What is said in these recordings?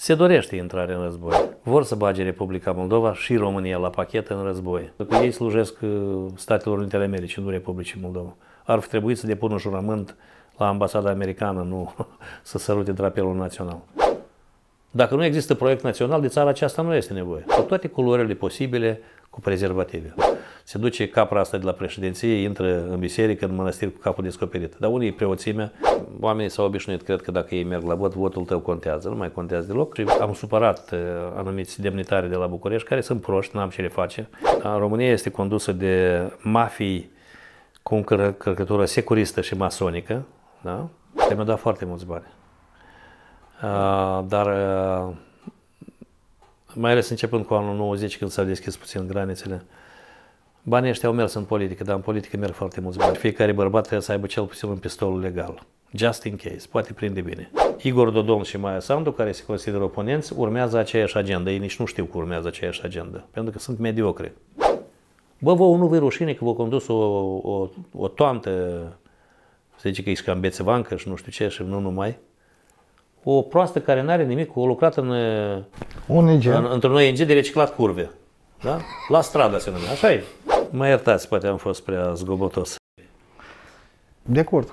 Se dorește intrare în război. Vor să bage Republica Moldova și România la pachetă în război. Dacă ei slujesc uh, Statelor Unite ale Americii, nu Republicii Moldova. Ar fi trebuit să depună un jurământ la ambasada americană, nu să sărute drapelul național. Dacă nu există proiect național, de țara aceasta nu este nevoie. Cu toate culorile posibile, cu prezervative. Se duce capra asta de la președinție, intră în biserică, în mănăstiri cu capul descoperit. Dar unii preoțimea, oamenii s-au obișnuit, cred că dacă ei merg la vot, votul tău contează, nu mai contează deloc. Și am supărat uh, anumiți demnitari de la București, care sunt proști, n-am ce le face. România este condusă de mafii cu o încărcătură securistă și masonică, da? Mi-a dat foarte mulți bani. Uh, dar uh, mai ales începând cu anul 90 când s-au deschis puțin granițele, banii ăștia au mers în politică, dar în politică merg foarte mulți bani. Fiecare bărbat trebuie să aibă cel puțin un pistol legal. Just in case, poate prinde bine. Igor Dodon și Maia Sandu, care se consideră oponenți, urmează aceeași agenda. Ei nici nu știu că urmează aceeași agenda, pentru că sunt mediocre. Bă, vă, nu vă rușine că vă condus o, o, o toantă, să zice că cam bețevancă și nu știu ce și nu numai, o proastă care n-are nimic, o lucrat în, ONG. în, într-un ONG de reciclat curve. Da? La stradă se numește. așa e. Mă iertați, poate am fost prea zgobotos. De acord.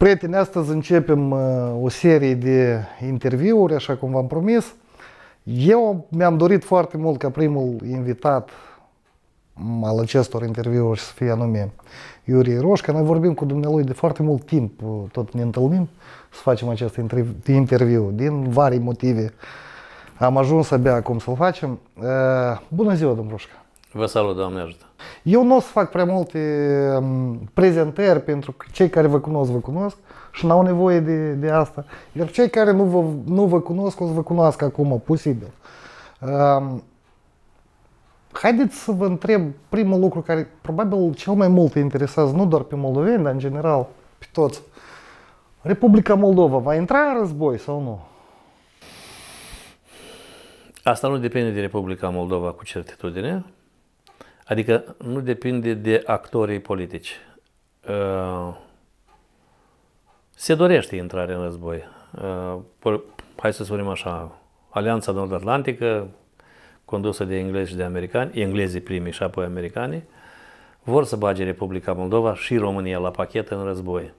Prieteni, astăzi începem o serie de interviuri, așa cum v-am promis. Eu mi-am dorit foarte mult ca primul invitat al acestor interviuri să fie anume Iurie Roșca. Noi vorbim cu dumnealui de foarte mult timp, tot ne întâlnim să facem acest interviu, din vari motive. Am ajuns abia acum să-l facem. Bună ziua, domnul Roșca! Vă salut, Doamne ajută! Eu nu o să fac prea multe prezentări pentru că cei care vă cunosc, vă cunosc și n-au nevoie de, de asta. Iar cei care nu vă, nu vă cunosc, o să vă cunoască acum, posibil. Haideți să vă întreb primul lucru care probabil cel mai mult interesează, nu doar pe moldoveni, dar în general pe toți. Republica Moldova va intra în război sau nu? Asta nu depinde de Republica Moldova cu certitudine, adică nu depinde de actorii politici. Uh, se dorește intrarea în război. Uh, hai să spunem așa, Alianța Nord-Atlantică, condusă de englezi și de americani, englezii primii și apoi americani vor să bage Republica Moldova și România la pachet în război.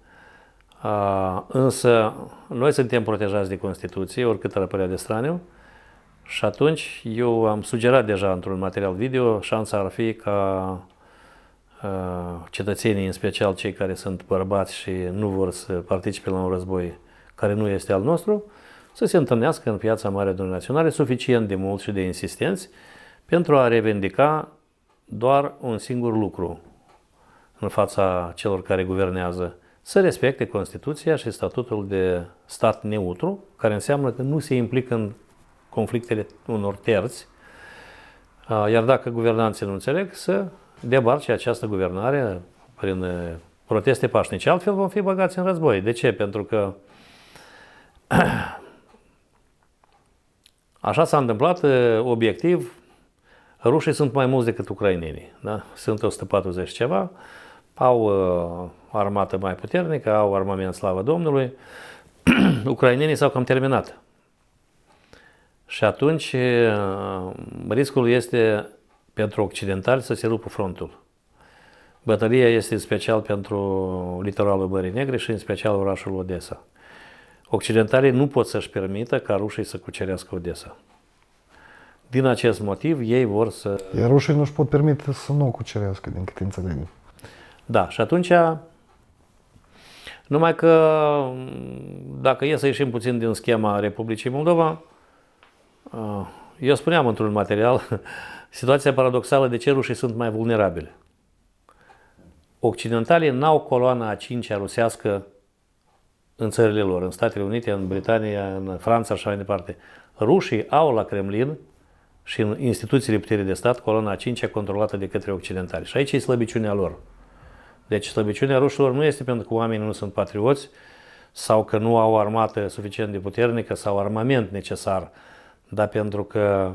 A, însă noi suntem protejați de Constituție, oricât ar părea de straniu, și atunci eu am sugerat deja într-un material video, șansa ar fi ca cetățenii, în special cei care sunt bărbați și nu vor să participe la un război care nu este al nostru, să se întâlnească în piața mare Dunării naționale suficient de mult și de insistenți pentru a revendica doar un singur lucru în fața celor care guvernează, să respecte Constituția și statutul de stat neutru, care înseamnă că nu se implică în conflictele unor terți, iar dacă guvernanții nu înțeleg, să debarce această guvernare prin proteste pașnice. Altfel vom fi băgați în război. De ce? Pentru că Așa s-a întâmplat, obiectiv, rușii sunt mai mulți decât ucrainenii, da? sunt 140 ceva, au uh, armată mai puternică, au armament slavă Domnului, ucrainenii s-au cam terminat. Și atunci uh, riscul este pentru occidentali să se rupă frontul. Bătălia este special pentru litoralul Mării Negre și în special orașul Odessa. Occidentalii nu pot să-și permită ca rușii să cucerească Odessa. Din acest motiv, ei vor să... Iar rușii nu-și pot permite să nu o cucerească, din câte înțeleg. Da, și atunci, numai că mm, dacă e să ieșim puțin din schema Republicii Moldova, ah, eu spuneam într-un material situația paradoxală de ce rușii sunt mai vulnerabile. Occidentalii n-au coloana a cincea rusească în țările lor, în Statele Unite, în Britania, în Franța și așa mai departe. Rușii au la Kremlin și în instituțiile puterii de stat coloana cincea controlată de către occidentali. Și aici e slăbiciunea lor. Deci slăbiciunea rușilor nu este pentru că oamenii nu sunt patrioți sau că nu au armată suficient de puternică sau armament necesar, dar pentru că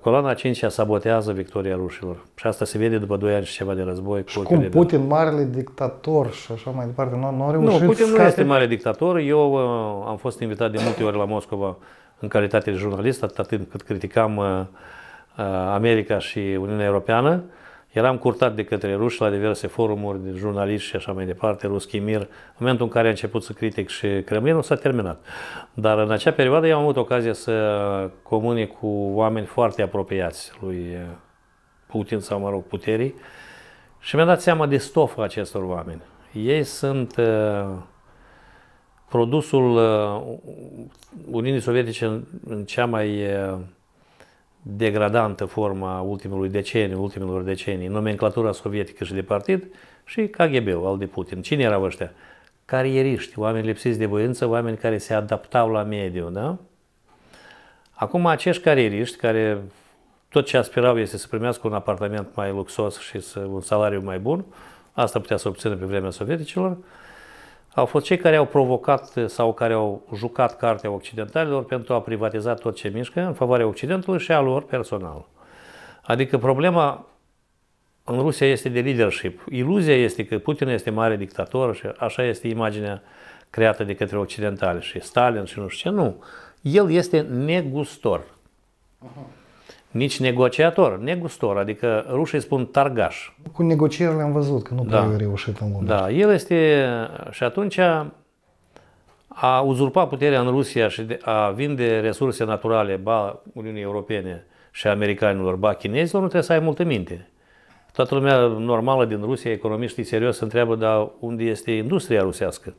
Coloana 5 sabotează victoria rușilor. Și asta se vede după 2 ani și ceva de război. Și cum Putin, marele dictator și așa mai departe, nu, nu a reușit Nu, Putin nu este mare dictator. Eu uh, am fost invitat de multe ori la Moscova în calitate de jurnalist, atât timp cât criticam uh, uh, America și Uniunea Europeană. Uh, Eram curtat de către ruși la diverse forumuri de jurnaliști și așa mai departe, Ruski Mir. În momentul în care a început să critic și Kremlinul, s-a terminat. Dar în acea perioadă eu am avut ocazia să comunic cu oameni foarte apropiați lui eh, Putin sau, mă rog, puterii și mi-am dat seama de stofa acestor oameni. Ei sunt uh, produsul uh, Uniunii Sovietice în, în cea mai uh, degradantă forma ultimului deceniu, ultimilor decenii, nomenclatura sovietică și de partid și KGB-ul al de Putin. Cine erau ăștia? Carieriști, oameni lipsiți de voință, oameni care se adaptau la mediu, da? Acum acești carieriști care tot ce aspirau este să primească un apartament mai luxos și să, un salariu mai bun, asta putea să obțină pe vremea sovieticilor, au fost cei care au provocat eh, sau care au jucat cartea occidentalilor pentru a privatiza tot ce mișcă în favoarea Occidentului și a lor personal. Adică problema în Rusia este de leadership. Iluzia este că Putin este mare dictator și așa este imaginea creată de către occidentali și Stalin și nu știu ce. Nu. El este negustor. Uh-huh nici negociator, negustor, adică rușii spun targaș. Cu negocierile am văzut că nu da. prea reușit în lume. Da, el este și atunci a uzurpat puterea în Rusia și a vinde resurse naturale, ba Uniunii Europene și americanilor, ba chinezilor, nu trebuie să ai multă minte. Toată lumea normală din Rusia, economiștii serios, se întreabă, dar unde este industria rusească?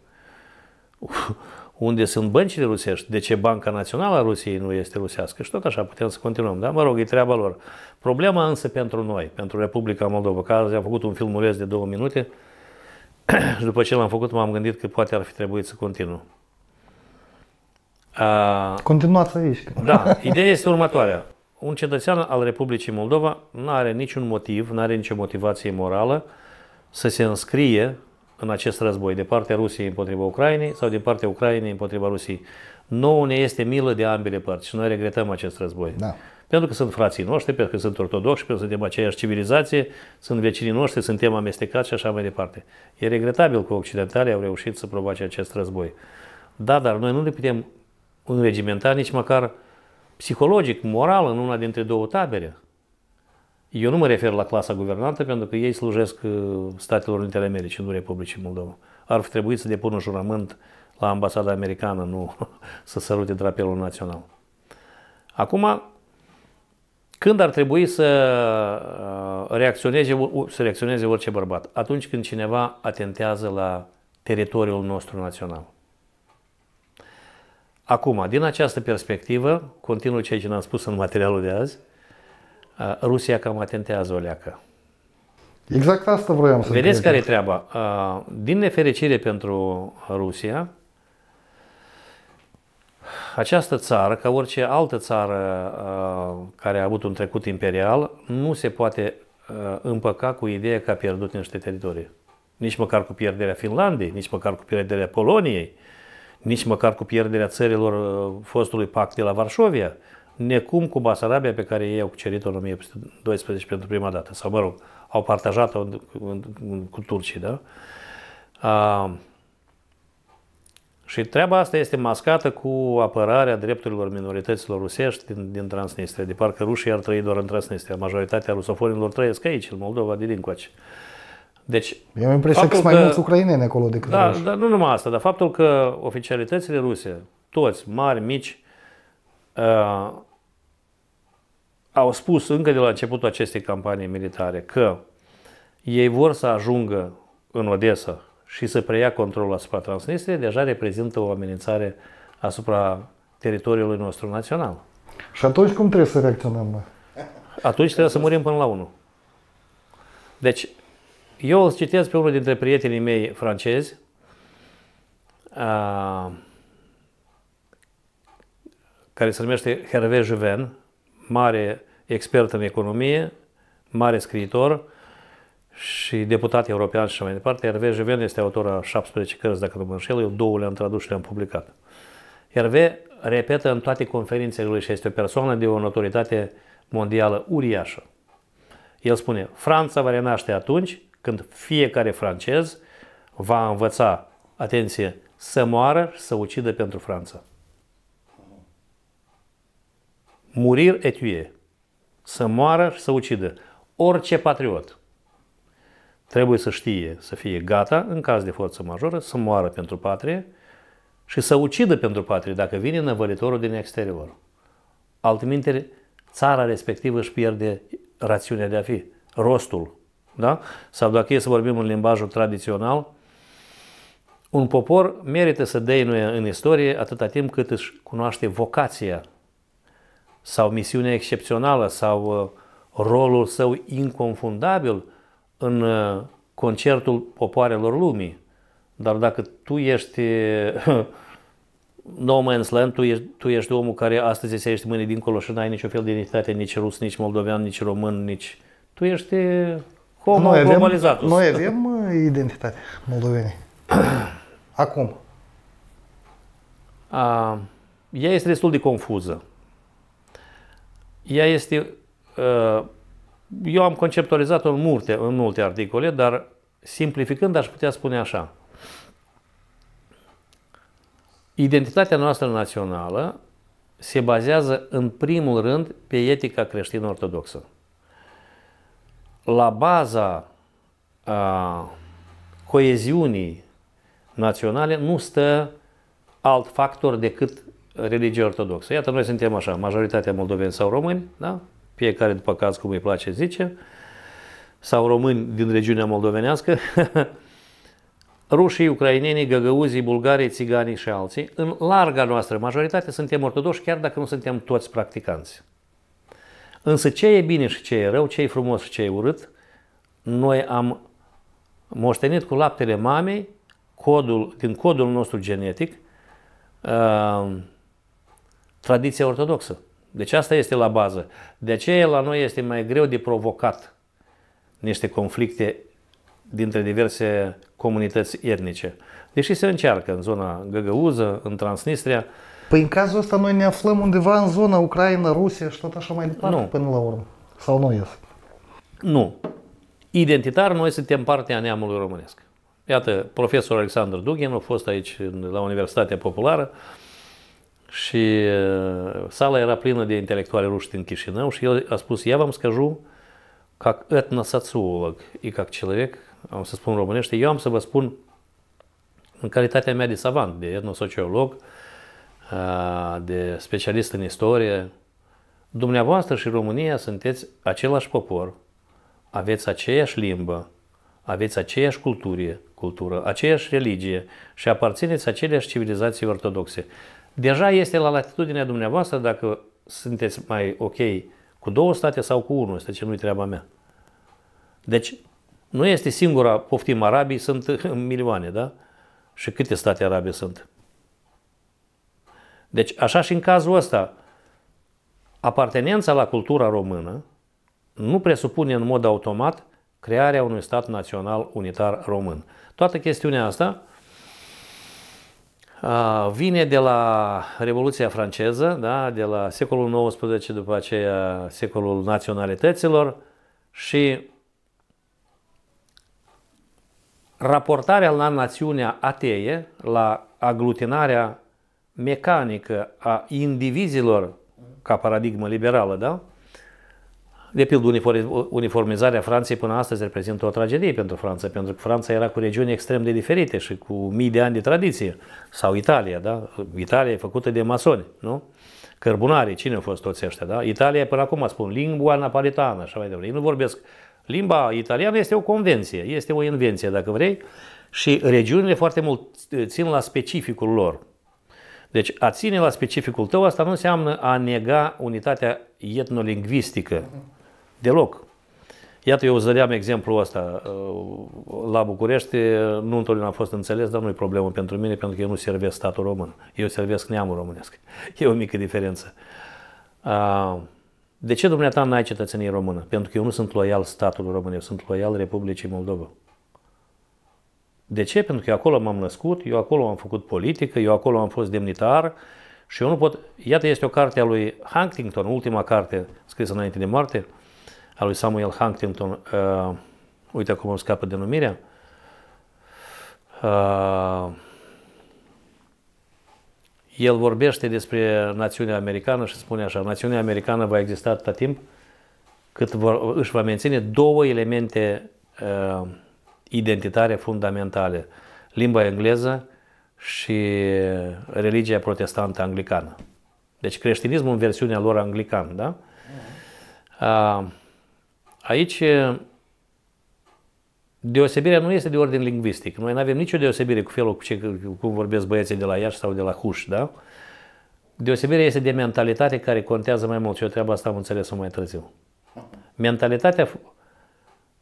unde sunt băncile rusești, de ce Banca Națională a Rusiei nu este rusească și tot așa putem să continuăm, da? Mă rog, e treaba lor. Problema însă pentru noi, pentru Republica Moldova, că azi am făcut un filmuleț de două minute și după ce l-am făcut m-am gândit că poate ar fi trebuit să continu. A... Continuați aici. Da, ideea este următoarea. Un cetățean al Republicii Moldova nu are niciun motiv, nu are nicio motivație morală să se înscrie în acest război, de partea Rusiei împotriva Ucrainei sau de partea Ucrainei împotriva Rusiei. Nouă ne este milă de ambele părți și noi regretăm acest război. Da. Pentru că sunt frații noștri, pentru că sunt ortodoxi, pentru că suntem aceeași civilizație, sunt vecinii noștri, suntem amestecați și așa mai departe. E regretabil că occidentalii au reușit să provoace acest război. Da, dar noi nu ne putem înregimenta nici măcar psihologic, moral în una dintre două tabere. Eu nu mă refer la clasa guvernantă pentru că ei slujesc uh, Statelor Unite ale Americii, nu Republicii Moldova. Ar fi trebuit să depună jurământ la ambasada americană, nu să sărute drapelul național. Acum, când ar trebui să uh, reacționeze, să reacționeze orice bărbat? Atunci când cineva atentează la teritoriul nostru național. Acum, din această perspectivă, continuu ceea ce cei am spus în materialul de azi, Rusia cam atentează o leacă. Exact asta vroiam să Vedeți care e treaba. Din nefericire pentru Rusia, această țară, ca orice altă țară care a avut un trecut imperial, nu se poate împăca cu ideea că a pierdut niște teritorii. Nici măcar cu pierderea Finlandei, nici măcar cu pierderea Poloniei, nici măcar cu pierderea țărilor fostului pact de la Varșovia necum cu Basarabia pe care ei au cucerit-o în 1812 pentru prima dată, sau mă rog, au partajat-o cu turcii, da? A, și treaba asta este mascată cu apărarea drepturilor minorităților rusești din, din Transnistria, de parcă rușii ar trăi doar în Transnistria, majoritatea rusofonilor trăiesc aici, în Moldova, de dincoace. Deci, Eu am impresia că sunt mai mulți ucraineni acolo decât da, Da, nu numai asta, dar faptul că oficialitățile ruse, toți, mari, mici, uh, au spus încă de la începutul acestei campanii militare că ei vor să ajungă în Odessa și să preia controlul asupra Transnistriei, deja reprezintă o amenințare asupra teritoriului nostru național. Și atunci cum trebuie să reacționăm Atunci trebuie să murim până la 1. Deci, eu îl citesc pe unul dintre prietenii mei francezi, uh, care se numește Hervé Juven, mare expert în economie, mare scriitor și deputat european și așa mai departe. Hervé Juven este autor a 17 cărți, dacă nu mă înșel, eu două le-am tradus și le-am publicat. Hervé repetă în toate conferințele lui și este o persoană de o notoritate mondială uriașă. El spune, Franța va renaște atunci când fiecare francez va învăța, atenție, să moară și să ucidă pentru Franța. Murir etuie. Să moară și să ucidă. Orice patriot trebuie să știe să fie gata, în caz de forță majoră, să moară pentru patrie și să ucidă pentru patrie dacă vine năvălitorul din exterior. Altminte, țara respectivă își pierde rațiunea de a fi, rostul. Da? Sau dacă e să vorbim în limbajul tradițional, un popor merită să deinuie în istorie atâta timp cât își cunoaște vocația sau misiune excepțională sau uh, rolul său inconfundabil în uh, concertul popoarelor lumii. Dar dacă tu ești uh, no man's land, tu ești, tu ești omul care astăzi se ești mâine dincolo și n-ai niciun fel de identitate, nici rus, nici moldovean, nici român, nici... Tu ești homo noi avem, globalizatus. Noi avem identitate moldovene. Acum. A, ea este destul de confuză ea este, uh, eu am conceptualizat-o în multe, în multe articole, dar simplificând aș putea spune așa. Identitatea noastră națională se bazează în primul rând pe etica creștină ortodoxă La baza a, coeziunii naționale nu stă alt factor decât religie ortodoxă. Iată, noi suntem așa, majoritatea moldoveni sau români, da? fiecare după caz cum îi place zice, sau români din regiunea moldovenească, rușii, ucrainenii, găgăuzii, bulgarii, țiganii și alții, în larga noastră majoritate suntem ortodoși, chiar dacă nu suntem toți practicanți. Însă ce e bine și ce e rău, ce e frumos și ce e urât, noi am moștenit cu laptele mamei codul, din codul nostru genetic, uh, tradiția ortodoxă. Deci asta este la bază. De aceea la noi este mai greu de provocat niște conflicte dintre diverse comunități etnice. Deși se încearcă în zona Găgăuză, în Transnistria. Păi în cazul ăsta noi ne aflăm undeva în zona Ucraina, Rusia și tot așa mai departe nu. până la urmă. Sau nu este? Nu. Identitar noi suntem partea neamului românesc. Iată, profesor Alexandru Dugin a fost aici la Universitatea Populară, și uh, sala era plină de intelectuali ruși din Chișinău și el a spus, я vă скажу, ca etnosociolog și ca человек, am să spun românește, eu am să vă spun în calitatea mea de savant, de etnosociolog, uh, de specialist în istorie, dumneavoastră și România sunteți același popor, aveți aceeași limbă, aveți aceeași cultură, cultură aceeași religie și aparțineți aceleași civilizații ortodoxe. Deja este la latitudinea dumneavoastră dacă sunteți mai ok cu două state sau cu unul, este ce nu-i treaba mea. Deci, nu este singura, poftim, arabii sunt milioane, da? Și câte state arabe sunt? Deci, așa și în cazul ăsta, apartenența la cultura română nu presupune în mod automat crearea unui stat național unitar român. Toată chestiunea asta vine de la Revoluția franceză, da, de la secolul XIX, după aceea secolul naționalităților și raportarea la națiunea ateie, la aglutinarea mecanică a indivizilor ca paradigmă liberală, da? De pildă, uniformizarea Franței până astăzi reprezintă o tragedie pentru Franța, pentru că Franța era cu regiuni extrem de diferite și cu mii de ani de tradiție. Sau Italia, da? Italia e făcută de masoni, nu? Cărbunarii, cine au fost toți ăștia, da? Italia, până acum spun, lingua napolitană așa mai departe. Ei nu vorbesc. Limba italiană este o convenție, este o invenție, dacă vrei, și regiunile foarte mult țin la specificul lor. Deci a ține la specificul tău, asta nu înseamnă a nega unitatea etnolingvistică. Deloc. Iată, eu zăream exemplu ăsta uh, la București, nu întotdeauna am fost înțeles, dar nu e problemă pentru mine, pentru că eu nu servesc statul român. Eu servesc neamul românesc. E o mică diferență. Uh, de ce dumneata n-ai cetățenie română? Pentru că eu nu sunt loial statul român, eu sunt loial Republicii Moldova. De ce? Pentru că eu acolo m-am născut, eu acolo am făcut politică, eu acolo am fost demnitar și eu nu pot... Iată, este o carte a lui Huntington, ultima carte scrisă înainte de moarte, al lui Samuel Huntington, uh, uite cum îmi scapă denumirea, uh, el vorbește despre națiunea americană și spune așa, națiunea americană va exista atâta timp cât vor, își va menține două elemente uh, identitare fundamentale, limba engleză și religia protestantă anglicană. Deci creștinismul în versiunea lor anglicană, da? Uh, Aici deosebirea nu este de ordin lingvistic. Noi nu avem nicio deosebire cu felul cu ce, cum vorbesc băieții de la Iași sau de la Huș, da? Deosebirea este de mentalitate care contează mai mult și o treabă asta am înțeles mai târziu. Mentalitatea...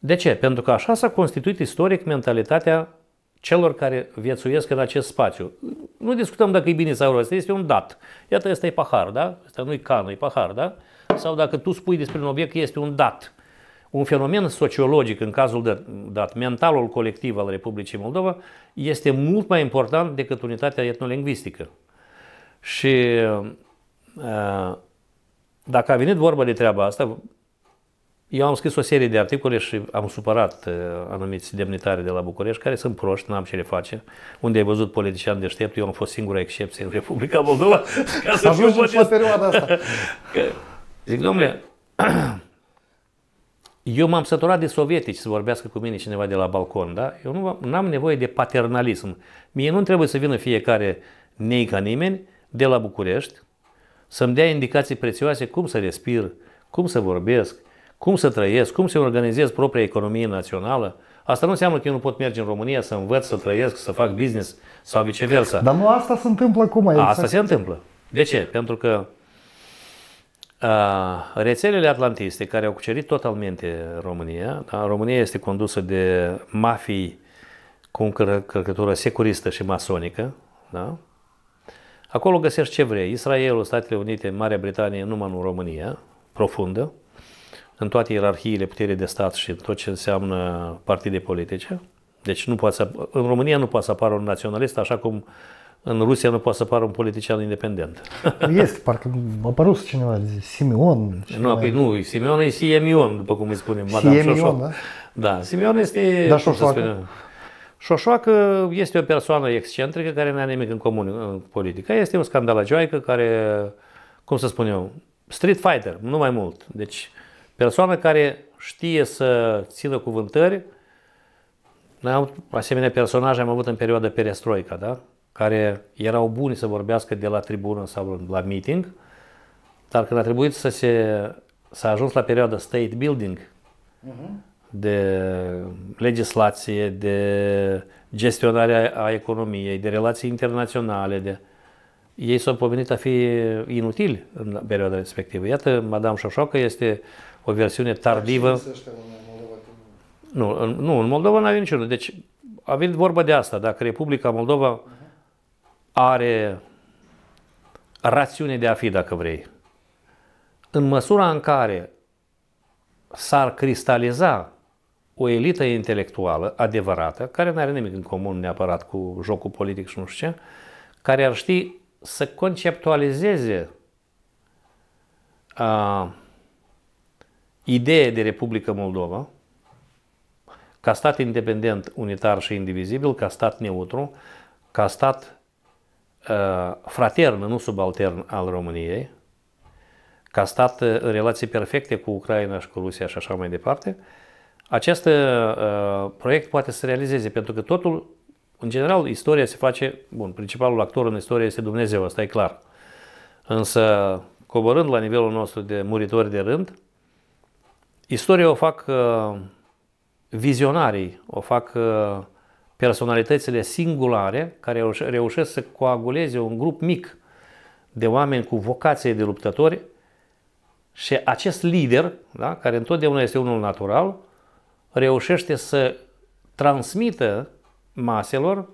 De ce? Pentru că așa s-a constituit istoric mentalitatea celor care viețuiesc în acest spațiu. Nu discutăm dacă e bine sau rău, este un dat. Iată, ăsta e pahar, da? Ăsta nu e cană, e pahar, da? Sau dacă tu spui despre un obiect, este un dat. Un fenomen sociologic, în cazul dat, mentalul colectiv al Republicii Moldova, este mult mai important decât unitatea etnolingvistică. Și uh, dacă a venit vorba de treaba asta, eu am scris o serie de articole și am supărat uh, anumiți demnitari de la București, care sunt proști, n-am ce le face. Unde ai văzut politician deștept, eu am fost singura excepție în Republica Moldova. Ca să Ajungi fiu în perioada asta. Zic, domnule, Eu m-am săturat de sovietici să vorbească cu mine cineva de la balcon, da? Eu nu am nevoie de paternalism. Mie nu trebuie să vină fiecare nei ca nimeni de la București să-mi dea indicații prețioase cum să respir, cum să vorbesc, cum să trăiesc, cum să organizez propria economie națională. Asta nu înseamnă că eu nu pot merge în România să învăț, să trăiesc, să fac business sau viceversa. Dar nu asta se întâmplă cum aici? Asta se întâmplă. De ce? Pentru că rețelele atlantiste care au cucerit totalmente România, da? România este condusă de mafii cu încărcătură securistă și masonică, da? acolo găsești ce vrei, Israelul, Statele Unite, Marea Britanie, numai în România, profundă, în toate ierarhiile puterii de stat și tot ce înseamnă partide politice. Deci nu poate să, în România nu poate să apară un naționalist așa cum uh, în Rusia nu poate să apară un politician independent. Este, parcă a apărut cineva, Simeon. Cineva. Nu, păi nu, Simeon e Siemion, după cum îi spunem, Madame Șoșoac. da? Da, Simeon este... Da, Șoșoacă. Șoșoacă este o persoană excentrică care nu are nimic în comun în politică. Este scandal joaică care, cum să spun eu, street fighter, nu mai mult. Deci, persoană care știe să țină cuvântări, da? Asemenea personaje am avut în perioada perestroica, da? care erau buni să vorbească de la tribună sau la meeting, dar când a trebuit să se s-a ajuns la perioada state building, uh-huh. de legislație, de gestionarea a economiei, de relații internaționale, de ei s-au pomenit a fi inutili în perioada respectivă. Iată, Madame Șoșoacă este o versiune tardivă. Nu, nu, în Moldova nu avem niciunul. Deci a venit vorba de asta, dacă Republica Moldova uh-huh are rațiune de a fi, dacă vrei. În măsura în care s-ar cristaliza o elită intelectuală adevărată, care nu are nimic în comun neapărat cu jocul politic și nu știu ce, care ar ști să conceptualizeze a, idee de Republică Moldova, ca stat independent, unitar și indivizibil, ca stat neutru, ca stat Uh, fratern, nu subaltern al României, ca stat uh, în relații perfecte cu Ucraina și cu Rusia și așa mai departe, acest uh, proiect poate să se realizeze, pentru că totul, în general, istoria se face, bun, principalul actor în istorie este Dumnezeu, asta e clar. Însă, coborând la nivelul nostru de muritori de rând, istoria o fac uh, vizionarii, o fac uh, personalitățile singulare care reușesc să coaguleze un grup mic de oameni cu vocație de luptători și acest lider, da, care întotdeauna este unul natural, reușește să transmită maselor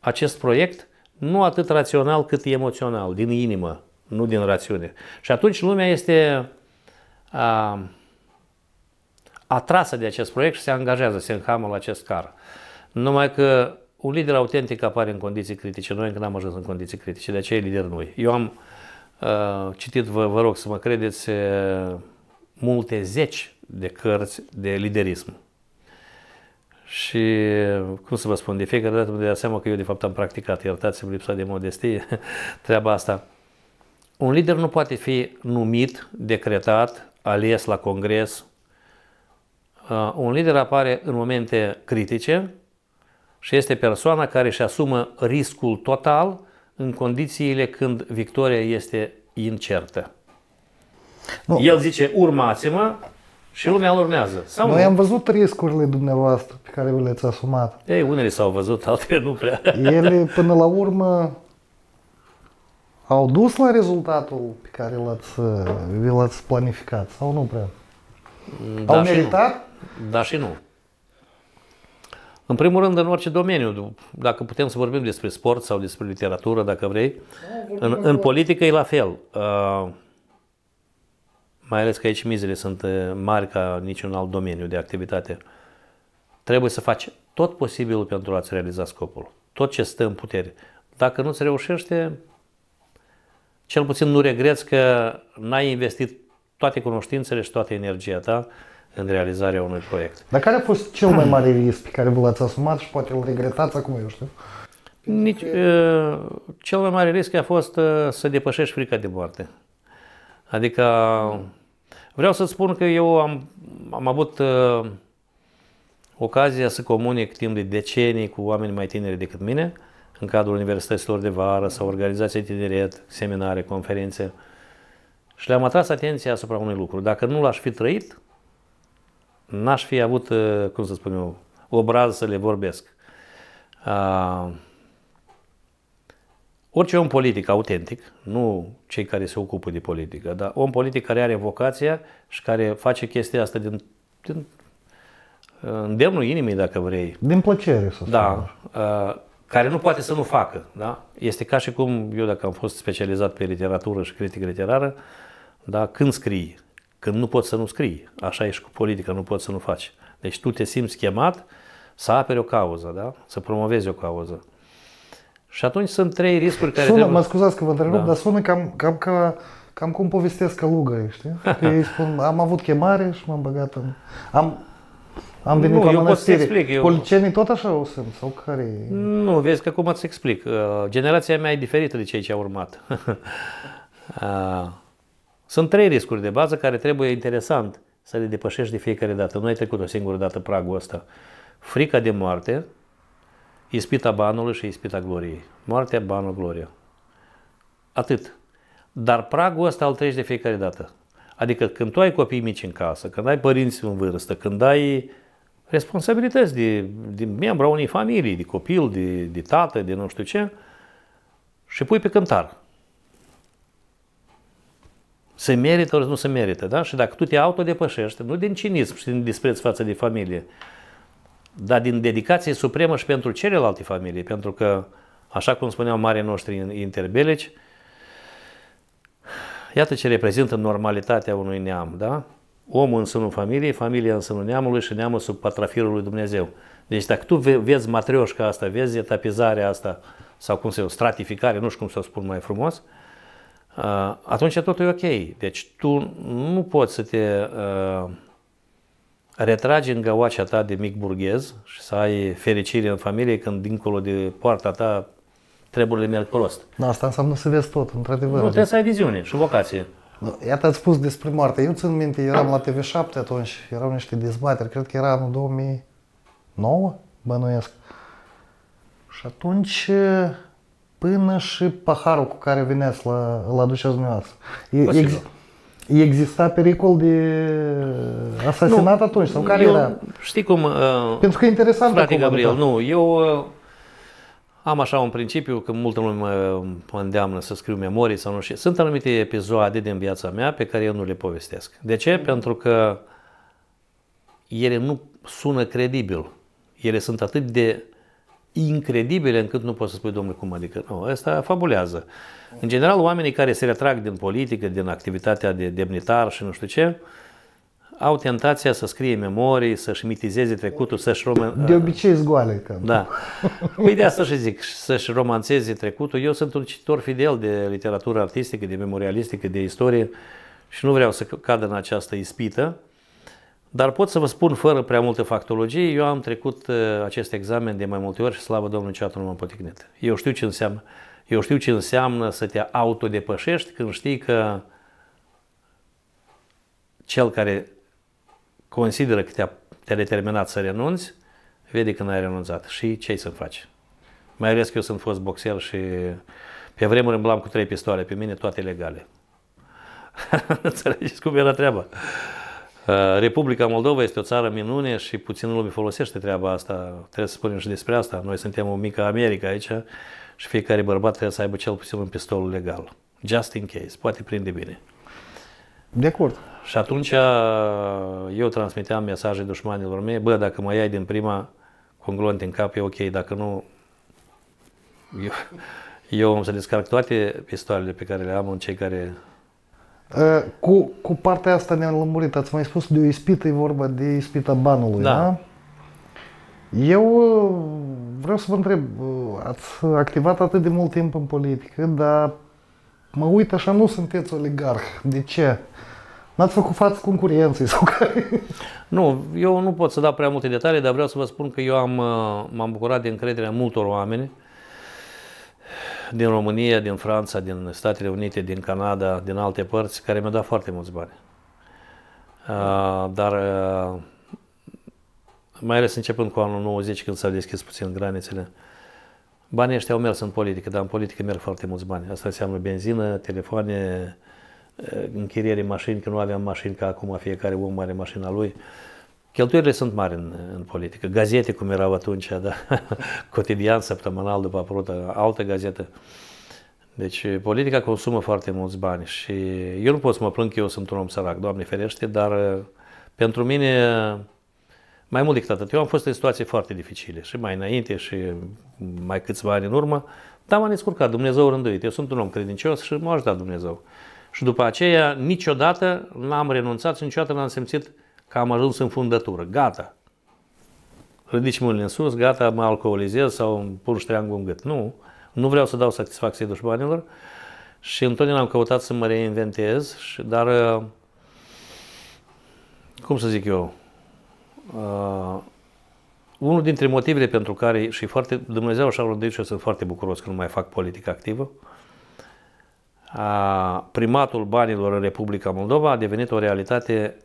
acest proiect nu atât rațional cât emoțional, din inimă, nu din rațiune. Și atunci lumea este a, atrasă de acest proiect și se angajează, se înhamă la acest car. Numai că un lider autentic apare în condiții critice. Noi încă n-am ajuns în condiții critice, de aceea e lider noi. Eu am uh, citit, vă, vă rog să mă credeți, uh, multe zeci de cărți de liderism. Și, uh, cum să vă spun, de fiecare dată îmi dea seama că eu de fapt am practicat, iertați-mi lipsa de modestie, treaba asta. Un lider nu poate fi numit, decretat, ales la congres. Uh, un lider apare în momente critice, și este persoana care își asumă riscul total în condițiile când victoria este incertă. Nu. El zice, urmați-mă și lumea îl urmează. Sau Noi nu? am văzut riscurile dumneavoastră pe care vi le-ați asumat. Ei, unele s-au văzut, altele nu prea. Ele, până la urmă, au dus la rezultatul pe care l-ați, vi l-ați planificat sau nu prea? Da au meritat? Nu. Da și nu. În primul rând, în orice domeniu, dacă putem să vorbim despre sport sau despre literatură, dacă vrei, în, în politică e la fel. Uh, mai ales că aici mizele sunt uh, mari ca niciun alt domeniu de activitate. Trebuie să faci tot posibilul pentru a-ți realiza scopul. Tot ce stă în putere. Dacă nu-ți reușește, cel puțin nu regreți că n-ai investit toate cunoștințele și toată energia ta în realizarea unui proiect. Dar care a fost cel mai mare risc pe care vă l-ați asumat și poate îl regretați acum, eu știu? Nici, uh, cel mai mare risc a fost uh, să depășești frica de moarte. Adică vreau să spun că eu am, am avut uh, ocazia să comunic timp de decenii cu oameni mai tineri decât mine, în cadrul universităților de vară sau organizații tineret, seminare, conferințe. Și le-am atras atenția asupra unui lucru. Dacă nu l-aș fi trăit, n-aș fi avut, uh, cum să spun eu, obraz să le vorbesc. Uh, orice om politic autentic, nu cei care se ocupă de politică, dar om politic care are vocația și care face chestia asta din, din uh, îndemnul inimii, dacă vrei. Din plăcere, să Da. Uh, care nu poate să nu facă, da? Este ca și cum eu, dacă am fost specializat pe literatură și critică literară, da, când scrii, când nu poți să nu scrii, așa ești cu politica, nu poți să nu faci. Deci tu te simți chemat să apere o cauză, da? să promovezi o cauză. Și atunci sunt trei riscuri care sună, trebuie... Mă scuzați că vă întrerup, da. dar sună cam, cam, ca, cam cum povestesc călugă, știi? Că ei spun, am avut chemare și m-am băgat în... Am, am venit nu, la eu Pot să explic, eu... Policenii tot așa o sunt? Sau care Nu, vezi că cum îți explic. Uh, generația mea e diferită de cei ce au urmat. Uh, sunt trei riscuri de bază care trebuie interesant să le depășești de fiecare dată. Nu ai trecut o singură dată pragul ăsta. Frica de moarte, ispita banului și ispita gloriei. Moartea, banul, gloria. Atât. Dar pragul ăsta îl treci de fiecare dată. Adică când tu ai copii mici în casă, când ai părinți în vârstă, când ai responsabilități de, de membru a unei familii, de copil, de, de tată, de nu știu ce, și pui pe cântar. Se merită ori nu se merită, da? Și dacă tu te autodepășești, nu din cinism și din dispreț față de familie, dar din dedicație supremă și pentru celelalte familii, pentru că, așa cum spuneau mare noștri interbelici, iată ce reprezintă normalitatea unui neam, da? Omul în sânul familiei, familia în sânul neamului și neamul sub patrafirul lui Dumnezeu. Deci dacă tu vezi matrioșca asta, vezi etapizarea asta, sau cum se stratificare, nu știu cum să o spun mai frumos, uh, Uh, atunci totul e ok. Deci tu nu poți să te uh, retragi în găoacea ta de mic burghez și să ai fericire în familie când dincolo de poarta ta treburile merg prost. Da, asta înseamnă să vezi tot, într-adevăr. Nu, trebuie să ai viziune și vocație. Da, iată, ați spus despre moarte. Eu țin minte, eram la TV7 atunci, erau niște dezbateri, cred că era anul 2009, bănuiesc. Și atunci până și paharul cu care vineți la, la duceți dumneavoastră. Ex, exista pericol de asasinat nu, atunci? Sau care eu, era? Știi cum... Uh, Pentru că e interesant frate Gabriel, da. nu, eu uh, am așa un principiu că multă lume mă, mă îndeamnă să scriu memorii sau nu știu. Sunt anumite episoade din viața mea pe care eu nu le povestesc. De ce? Mm. Pentru că ele nu sună credibil. Ele sunt atât de incredibile încât nu poți să spui, domnule, cum adică, nu, ăsta fabulează. În general, oamenii care se retrag din politică, din activitatea de demnitar și nu știu ce, au tentația să scrie memorii, să-și mitizeze trecutul, să-și roman... De obicei zgoale cam. Da. Păi de asta și zic, să-și romanțeze trecutul. Eu sunt un cititor fidel de literatură artistică, de memorialistică, de istorie și nu vreau să cad în această ispită. Dar pot să vă spun fără prea multă factologie, eu am trecut uh, acest examen de mai multe ori și slavă Domnului niciodată nu m-am poticnit. Eu știu ce înseamnă. Eu știu ce înseamnă să te autodepășești când știi că cel care consideră că te-a, te determinat să renunți, vede că n-ai renunțat. Și ce ai să faci? Mai ales că eu sunt fost boxer și pe vremuri îmblam cu trei pistoale pe mine, toate legale. Înțelegeți cum era treaba. Uh, Republica Moldova este o țară minune și puțin lume folosește treaba asta. Trebuie să spunem și despre asta. Noi suntem o mică America aici și fiecare bărbat trebuie să aibă cel puțin un pistol legal. Just in case. Poate prinde bine. De acord. Și atunci uh, eu transmiteam mesaje dușmanilor mei, bă, dacă mă iai din prima un în cap, e ok, dacă nu, eu, eu am să descarc toate pistoalele pe care le am în cei care Ă, cu, cu partea asta ne-am lămurit. Ați mai spus de o ispită, e vorba de ispita banului, da? da? Eu ă, vreau să vă întreb, ă, ați activat atât de mult timp în politică, dar mă uit așa, nu sunteți oligarh. De ce? N-ați făcut față concurenței sau care? Nu, eu nu pot să dau prea multe detalii, dar vreau să vă spun că eu am, m-am bucurat de încrederea multor oameni din România, din Franța, din Statele Unite, din Canada, din alte părți, care mi-au dat foarte mulți bani. dar mai ales începând cu anul 90, când s-au deschis puțin granițele, banii ăștia au mers în politică, dar în politică merg foarte mulți bani. Asta înseamnă benzină, telefoane, închiriere mașini, că nu aveam mașini, ca acum fiecare om are mașina lui. Cheltuielile sunt mari în, în politică. Gazete, cum erau atunci, da? cotidian, săptămânal, după apărut altă gazetă. Deci politica consumă foarte mulți bani și eu nu pot să mă plâng că eu sunt un om sărac, Doamne ferește, dar uh, pentru mine, mai mult decât atât, eu am fost în situații foarte dificile și mai înainte și mai câțiva ani în urmă, dar m-am descurcat, Dumnezeu rânduit. Eu sunt un om credincios și m-a ajutat da Dumnezeu. Și după aceea, niciodată n-am renunțat și niciodată n-am simțit că am ajuns în fundătură, gata. Ridici mâinile în sus, gata, mă alcoolizez sau îmi pun ștreangul în gât. Nu, nu vreau să dau satisfacție dușmanilor și întotdeauna am căutat să mă reinventez, și, dar, uh, cum să zic eu, uh, unul dintre motivele pentru care, și foarte, Dumnezeu așa rândit și eu sunt foarte bucuros că nu mai fac politică activă, uh, primatul banilor în Republica Moldova a devenit o realitate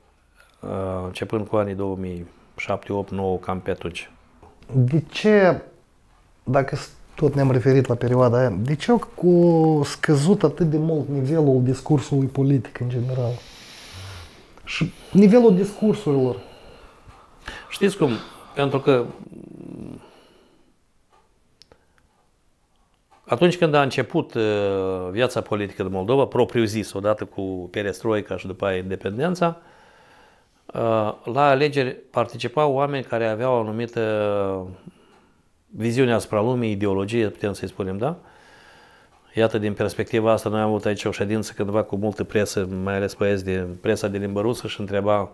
Uh, începând cu anii 2007, 8, 9, cam pe atunci. De ce, dacă tot ne-am referit la perioada aia, de ce au scăzut atât de mult nivelul discursului politic în general? Și nivelul discursurilor? Știți cum? Pentru că Atunci când a început uh, viața politică de Moldova, propriu zis, odată cu perestroica și după aia independența, Uh, la alegeri participau oameni care aveau o anumită viziune asupra lumii, ideologie, putem să-i spunem, da? Iată, din perspectiva asta, noi am avut aici o ședință cândva cu multă presă, mai ales poezi de presa de limbă rusă și întreba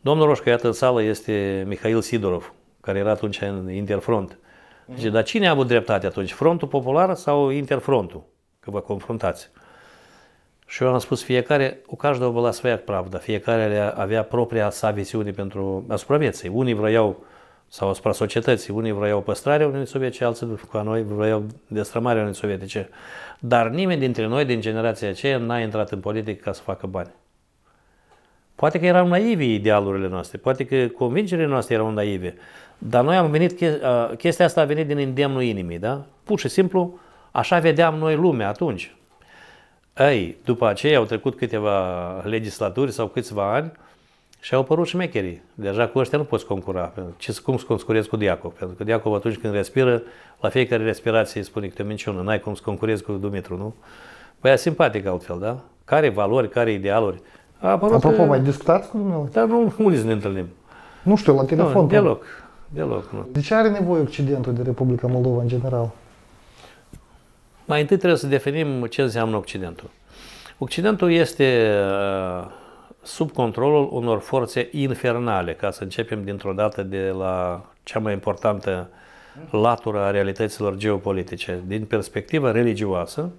Domnul Roșcă, iată, în sală este Mihail Sidorov, care era atunci în Interfront. Mhm. Zice, dar cine a avut dreptate atunci, Frontul Popular sau Interfrontul? Că vă confruntați. Și eu am spus, fiecare, cu каждого была своя pravda. fiecare avea propria sa viziune pentru asupra vieții. Unii vreau, sau asupra societății, unii vreau păstrarea Uniunii Sovietice, alții ca noi vreau destrămarea Uniunii Sovietice. Dar nimeni dintre noi, din generația aceea, n-a intrat în politică ca să facă bani. Poate că erau naivi idealurile noastre, poate că convingerile noastre erau naive, dar noi am venit, chestia asta a venit din îndemnul inimii, da? Pur și simplu, așa vedeam noi lumea atunci. Ei, după aceea au trecut câteva legislaturi sau câțiva ani și au apărut șmecherii. Deja cu ăștia nu poți concura. Ce, cum să concurezi cu Diacov? Pentru că Diacov atunci când respiră, la fiecare respirație îi spune câte o minciună. N-ai cum să concurezi cu Dumitru, nu? Băia simpatic altfel, da? Care valori, care idealuri? A apărut Apropo, uh, mai discutați cu dumneavoastră? Dar nu, unde să ne întâlnim? Nu știu, la telefon. Nu, deloc. Deloc, nu. De ce are nevoie Occidentul de Republica Moldova în general? Mai întâi trebuie să definim ce înseamnă Occidentul. Occidentul este uh, sub controlul unor forțe infernale, ca să începem dintr-o dată de la cea mai importantă latură a realităților geopolitice. Din perspectiva religioasă,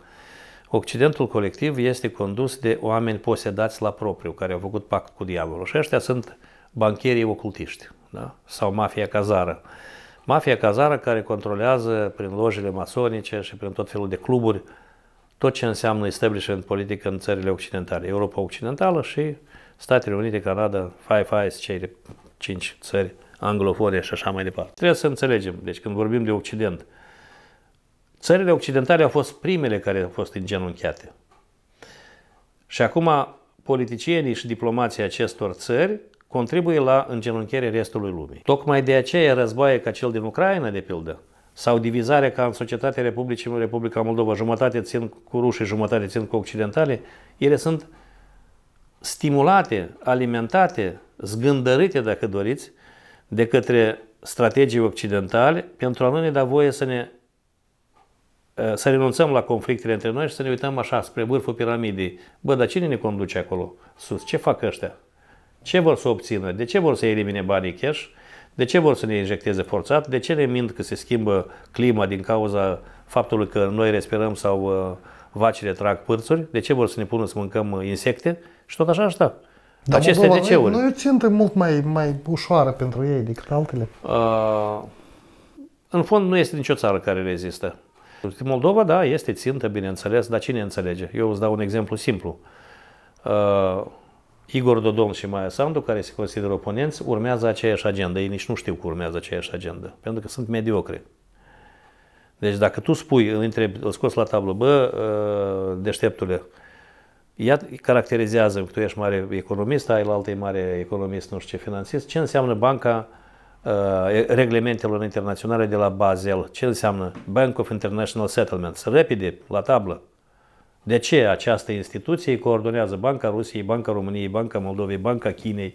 Occidentul colectiv este condus de oameni posedați la propriu, care au făcut pact cu diavolul. Și ăștia sunt bancherii ocultiști da? sau mafia cazară. Uh, Mafia cazară care controlează prin lojile masonice și prin tot felul de cluburi tot ce înseamnă establishment politic în țările occidentale, Europa Occidentală și Statele Unite, Canada, Five Eyes, de cinci țări anglofone și așa mai departe. Trebuie să înțelegem, deci când vorbim de Occident, țările occidentale au fost primele care au fost îngenunchiate. Și acum politicienii și diplomații acestor țări contribuie la îngenunchierea restului lumii. Tocmai de aceea războaie ca cel din Ucraina, de pildă, sau divizarea ca în societatea Republicii Republica Moldova, jumătate țin cu rușii, jumătate țin cu occidentale, ele sunt stimulate, alimentate, zgândărite, dacă doriți, de către strategii occidentale pentru a nu ne da voie să ne ă, să renunțăm la conflictele între noi și să ne uităm așa spre vârful piramidei. Bă, dar cine ne conduce acolo sus? Ce fac ăștia? Ce vor să obțină? De ce vor să elimine banii cash? De ce vor să ne injecteze forțat? De ce ne mint că se schimbă clima din cauza faptului că noi respirăm sau uh, vacile trag pârțuri? De ce vor să ne pună să mâncăm insecte? Și tot așa așa. Dar Aceste de ce Nu e o țintă mult mai, mai ușoară pentru ei decât altele. Uh, în fond, nu este nicio țară care rezistă. Moldova, da, este țintă, bineînțeles, dar cine înțelege? Eu îți dau un exemplu simplu. Uh, Igor Dodon și Maia Sandu, care se consideră oponenți, urmează aceeași agenda. Ei nici nu știu că urmează aceeași agenda, pentru că sunt mediocre. Deci dacă tu spui, îl, întrebi, îl scoți la tablă, bă, ă, deșteptule, ea caracterizează că tu ești mare economist, ai la altă mare economist, nu știu ce, finanțist, ce înseamnă banca ă, reglementelor internaționale de la Basel, ce înseamnă Bank of International Settlements, repede, la tablă, de ce această instituție coordonează Banca Rusiei, Banca României, Banca Moldovei, Banca Chinei,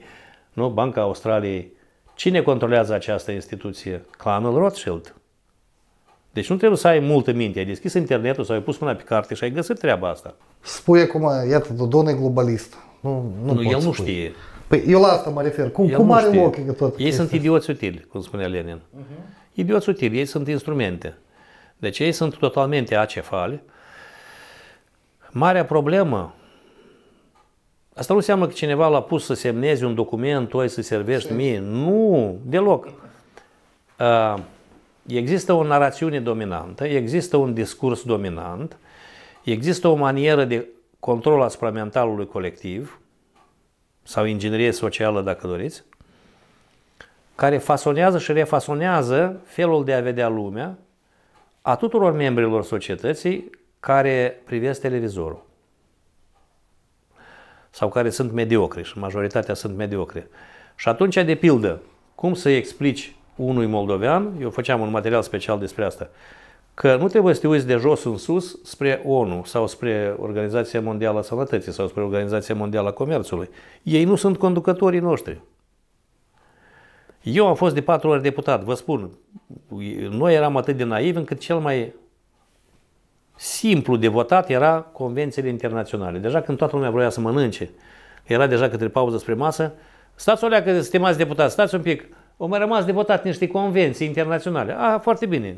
nu? Banca Australiei? Cine controlează această instituție? Clanul Rothschild. Deci nu trebuie să ai multă minte. Ai deschis internetul sau ai pus mâna pe carte și ai găsit treaba asta. Spui acum, iată, Dodon e globalist. Nu, nu, nu el spui. nu știe. Păi eu la asta mă refer. Cum, cum are știe. loc tot Ei sunt idioți utili, cum spunea Lenin. Uh-huh. Idioți utili, ei sunt instrumente. Deci ei sunt totalmente acefali Marea problemă, asta nu înseamnă că cineva l-a pus să semnezi un document, tu ai să servești Sim. mie. Nu, deloc. Uh, există o narațiune dominantă, există un discurs dominant, există o manieră de control asupra mentalului colectiv sau inginerie socială, dacă doriți, care fasonează și refasonează felul de a vedea lumea a tuturor membrilor societății care privesc televizorul sau care sunt mediocri și majoritatea sunt mediocri. Și atunci, de pildă, cum să explici unui moldovean, eu făceam un material special despre asta, că nu trebuie să te uiți de jos în sus spre ONU sau spre Organizația Mondială a Sănătății sau spre Organizația Mondială a Comerțului. Ei nu sunt conducătorii noștri. Eu am fost de patru ori deputat, vă spun, noi eram atât de naivi încât cel mai simplu de votat era convențiile internaționale. Deja când toată lumea vroia să mănânce, era deja către pauză spre masă, stați o leacă, stimați deputați, stați un pic, au mai rămas de votat niște convenții internaționale. Ah, foarte bine.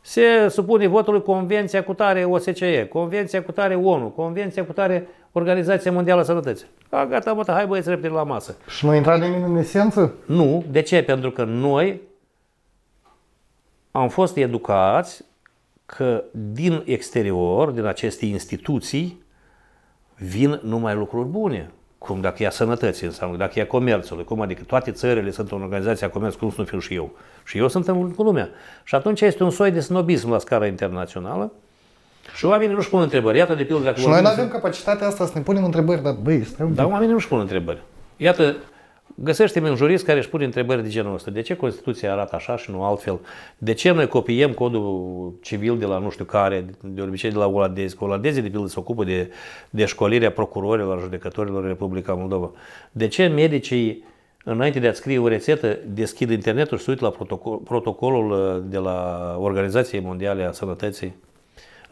Se supune votului Convenția cu tare OSCE, Convenția cu tare ONU, Convenția cu tare Organizația Mondială a Sănătății. A, gata, băta, hai băieți repede la masă. Și nu intra nimeni în esență? Nu. De ce? Pentru că noi am fost educați că din exterior, din aceste instituții, vin numai lucruri bune. Cum dacă ia a sănătății înseamnă, dacă ia comerțul, cum adică toate țările sunt în organizația comerțului, cum nu fiu și eu. Și eu sunt în lumea. Și atunci este un soi de snobism la scară internațională, și oamenii nu-și pun întrebări. Iată, de pildă, dacă... Și noi nu avem capacitatea asta să ne punem întrebări, dar băi, Dar oamenii nu-și pun întrebări. Iată, Găsește-mi un jurist care își pune întrebări de genul ăsta. De ce Constituția arată așa și nu altfel? De ce noi copiem codul civil de la nu știu care, de obicei de la olandezi? Că olandezii, de pildă, se ocupă de, de școlirea procurorilor, judecătorilor în Republica Moldova. De ce medicii, înainte de a scrie o rețetă, deschid internetul și se uită la protocol, protocolul uh, de la Organizația Mondiale a Sănătății?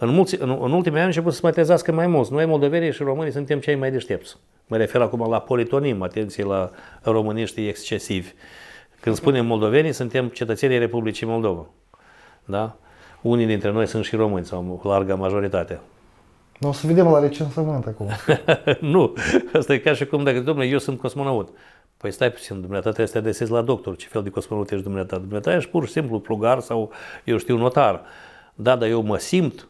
În, mulți, în, în ultimii ani început să mai trezească mai mulți. Noi, moldoverii și românii, suntem cei mai deștepți. Mă refer acum la politonim, atenție la româniștii excesivi. Când spunem moldovenii, suntem cetățenii Republicii Moldova. Da? Unii dintre noi sunt și români, sau larga majoritate. Nu o să vedem la recensământ acum. nu, asta e ca și cum dacă, domnule, eu sunt cosmonaut. Păi stai puțin, dumneata trebuie să te adesezi la doctor. Ce fel de cosmonaut ești dumneata? Dumneata ești pur și simplu plugar sau, eu știu, notar. Da, dar eu mă simt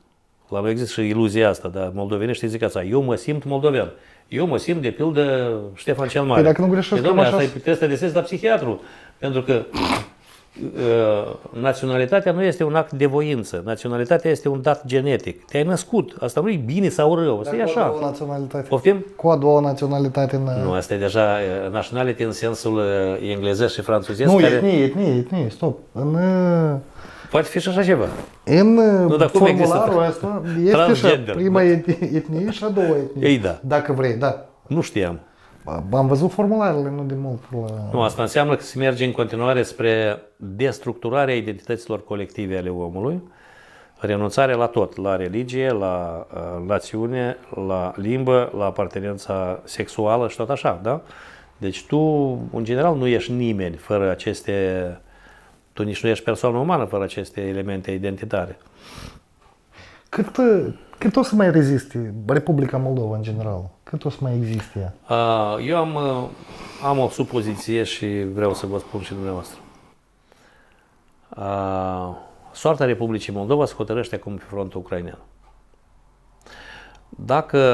la noi există și iluzia asta, dar moldovenești zic asta, eu mă simt moldovean. Eu mă simt, de pildă, Ștefan cel Mare. Păi dacă nu greșesc, păi, de așa... asta trebuie să desezi la psihiatru. Pentru că uh, naționalitatea nu este un act de voință. Naționalitatea este un dat genetic. Te-ai născut. Asta nu e bine sau rău. Asta e așa. Cu a doua naționalitate. Poftim? Cu a doua naționalitate. În... Nu, asta e deja uh, naționalitate în sensul uh, englezesc și franțuzesc. Nu, care... etnie, etnie, etnie, stop. În Poate fi și așa ceva. În nu, uh, dar formularul ăsta este și prima etnie și a doua etnie. Ei da. Dacă vrei, da. Nu știam. Am văzut formularele nu de mult. La... Nu, asta înseamnă că se merge în continuare spre destructurarea identităților colective ale omului, renunțarea la tot, la religie, la uh, națiune, la limbă, la apartenența sexuală și tot așa, da? Deci tu, în general, nu ești nimeni fără aceste uh, tu nici nu ești persoană umană fără aceste elemente identitare. Cât, ă, cât o să mai reziste Republica Moldova în general? Cât o să mai existe Eu am, ă, am o supoziție și vreau să vă spun și dumneavoastră. Soarta Republicii Moldova se hotărăște acum pe frontul ucrainean. Dacă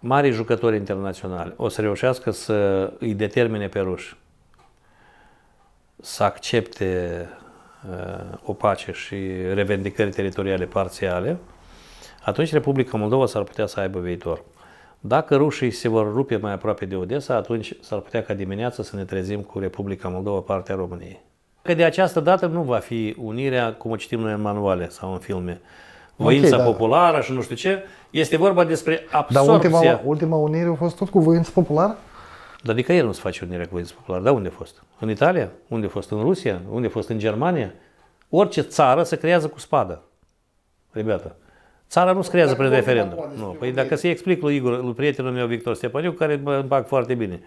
marii jucători internaționali o să reușească să îi determine pe ruși să accepte uh, o pace și revendicări teritoriale parțiale, atunci Republica Moldova s-ar putea să aibă viitor. Dacă rușii se vor rupe mai aproape de Odessa, atunci s-ar putea ca dimineața să ne trezim cu Republica Moldova, partea României. Că de această dată nu va fi unirea, cum o citim noi în manuale sau în filme, voința okay, da. populară da. și nu știu ce, este vorba despre absorpția. Dar ultima, ultima unire a fost tot cu voință populară? Dar nicăieri nu se face unirea cu voință populară. Dar unde a fost? În Italia? Unde a fost? În Rusia? Unde a fost? În Germania? Orice țară se creează cu spadă. Ribята, Țara nu se creează prin referendum. Nu. Păi dacă să-i explic lui Igor, lui prietenul meu Victor Stepaniu, care mă bag foarte bine.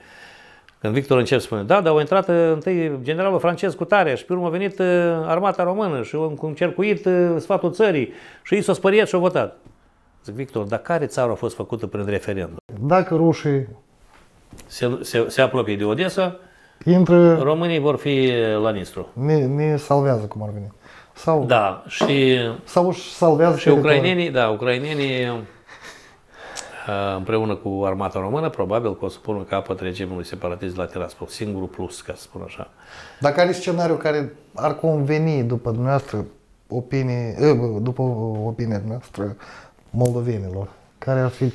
Când Victor începe să spune, da, dar au intrat uh, întâi generalul francez cu tare și pe urmă a venit uh, armata română și au încercuit uh, sfatul țării și ei s-au spăriat și au votat. Zic, Victor, dar care țară a fost făcută prin referendum? Dacă rușii se, se, se apropie de Odessa, Intră, românii vor fi la Nistru. Ne, ne salvează cum ar veni. Sau, da, și, sau își salvează și ucrainenii, da, ucrainenii împreună cu armata română, probabil că o să pună capăt regimului separatist la Tiraspol. Singurul plus, ca să spun așa. Dacă are scenariu scenariul care ar conveni după dumneavoastră opinie, după opinia noastră moldovenilor? Care ar fi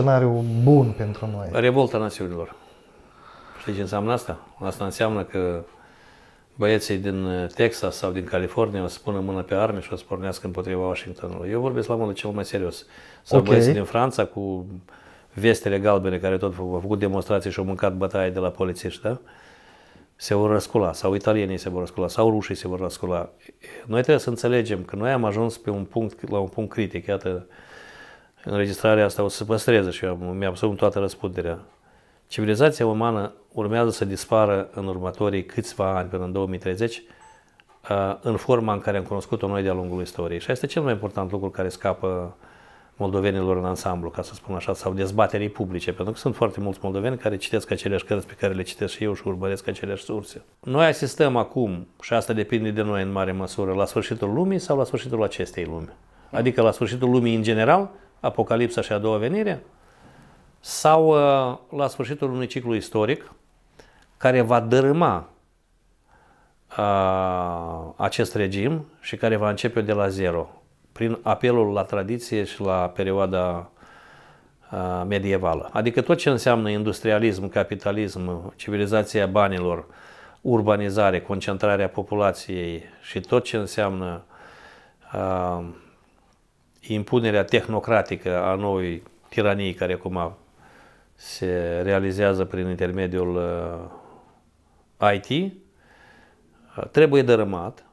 scenariu bun pentru noi. Revolta națiunilor. Știi ce înseamnă asta? Asta înseamnă că băieții din Texas sau din California o să pună mână pe arme și o să pornească împotriva Washingtonului. Eu vorbesc la modul cel mai serios. Sau okay. băieții din Franța cu vestele galbene care tot au făcut demonstrații și au mâncat bătaie de la polițiști, da? Se vor răscula, sau italienii se vor răscula, sau rușii se vor răscula. Noi trebuie să înțelegem că noi am ajuns pe un punct, la un punct critic. Iată, înregistrarea asta o să păstreze și eu mi-am asum toată răspunderea. Civilizația umană urmează să dispară în următorii câțiva ani, până în 2030, uh, în forma în care am cunoscut-o noi de-a lungul istoriei. Și este cel mai important lucru care scapă moldovenilor în ansamblu, ca să spun așa, sau dezbaterii publice, pentru că sunt foarte mulți moldoveni care citesc aceleași cărți pe care le citesc și eu și urmăresc aceleași surse. Noi asistăm acum, și asta depinde de noi în mare măsură, la sfârșitul lumii sau la sfârșitul acestei lumi. Adică la sfârșitul lumii în general, Apocalipsa și a doua venire, sau uh, la sfârșitul unui ciclu istoric care va dărâma uh, acest regim și care va începe de la zero, prin apelul la tradiție și la perioada uh, medievală. Adică tot ce înseamnă industrialism, capitalism, civilizația banilor, urbanizare, concentrarea populației și tot ce înseamnă impunerea tehnocratică a noii tiranii care acum se realizează prin intermediul uh, IT, trebuie dărâmat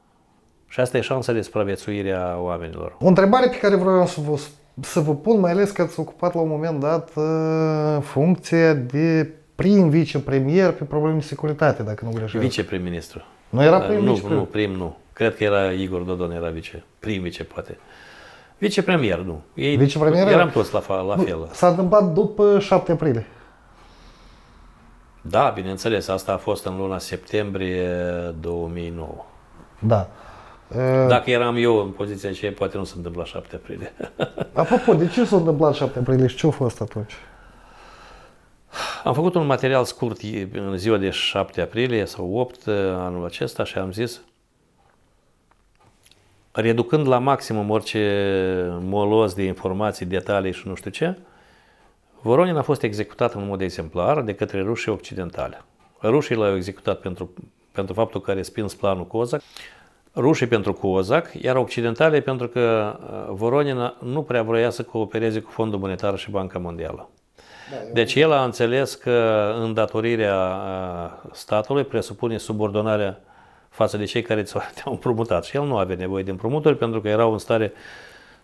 și asta e șansa de supraviețuire a oamenilor. O întrebare pe care vreau să vă, să vă pun, mai ales că ați ocupat la un moment dat uh, funcția de prim vicepremier pe probleme de securitate, dacă nu greșesc. Vicepreministru. Nu era uh, prim Nu, nu, prim nu. Cred că era Igor Dodon, era vice. Prim vice, poate. Vicepremier, nu. Ei, Vicepremier? Eram toți la, la nu, fel. S-a întâmplat după 7 aprilie. Da, bineînțeles, asta a fost în luna septembrie 2009. Da. Dacă eram eu în poziția ce poate nu s-a întâmplat 7 aprilie. Apropo, de ce s-a întâmplat 7 aprilie și ce a fost atunci? Am făcut un material scurt în ziua de 7 aprilie sau 8 eh, anul acesta și am zis reducând la maximum orice molos de informații, detalii și nu știu ce, Voronin a fost executat în mod exemplar de către rușii occidentale. Rușii l-au executat pentru, pentru faptul că a respins planul Cozac, rușii pentru Cozac, iar occidentale pentru că uh, Voronin nu prea vroia să coopereze cu Fondul Monetar și Banca Mondială. Da, deci el a înțeles că îndatorirea uh, statului presupune subordonarea față de cei care te-au împrumutat. Și el nu avea nevoie de împrumuturi pentru că erau în stare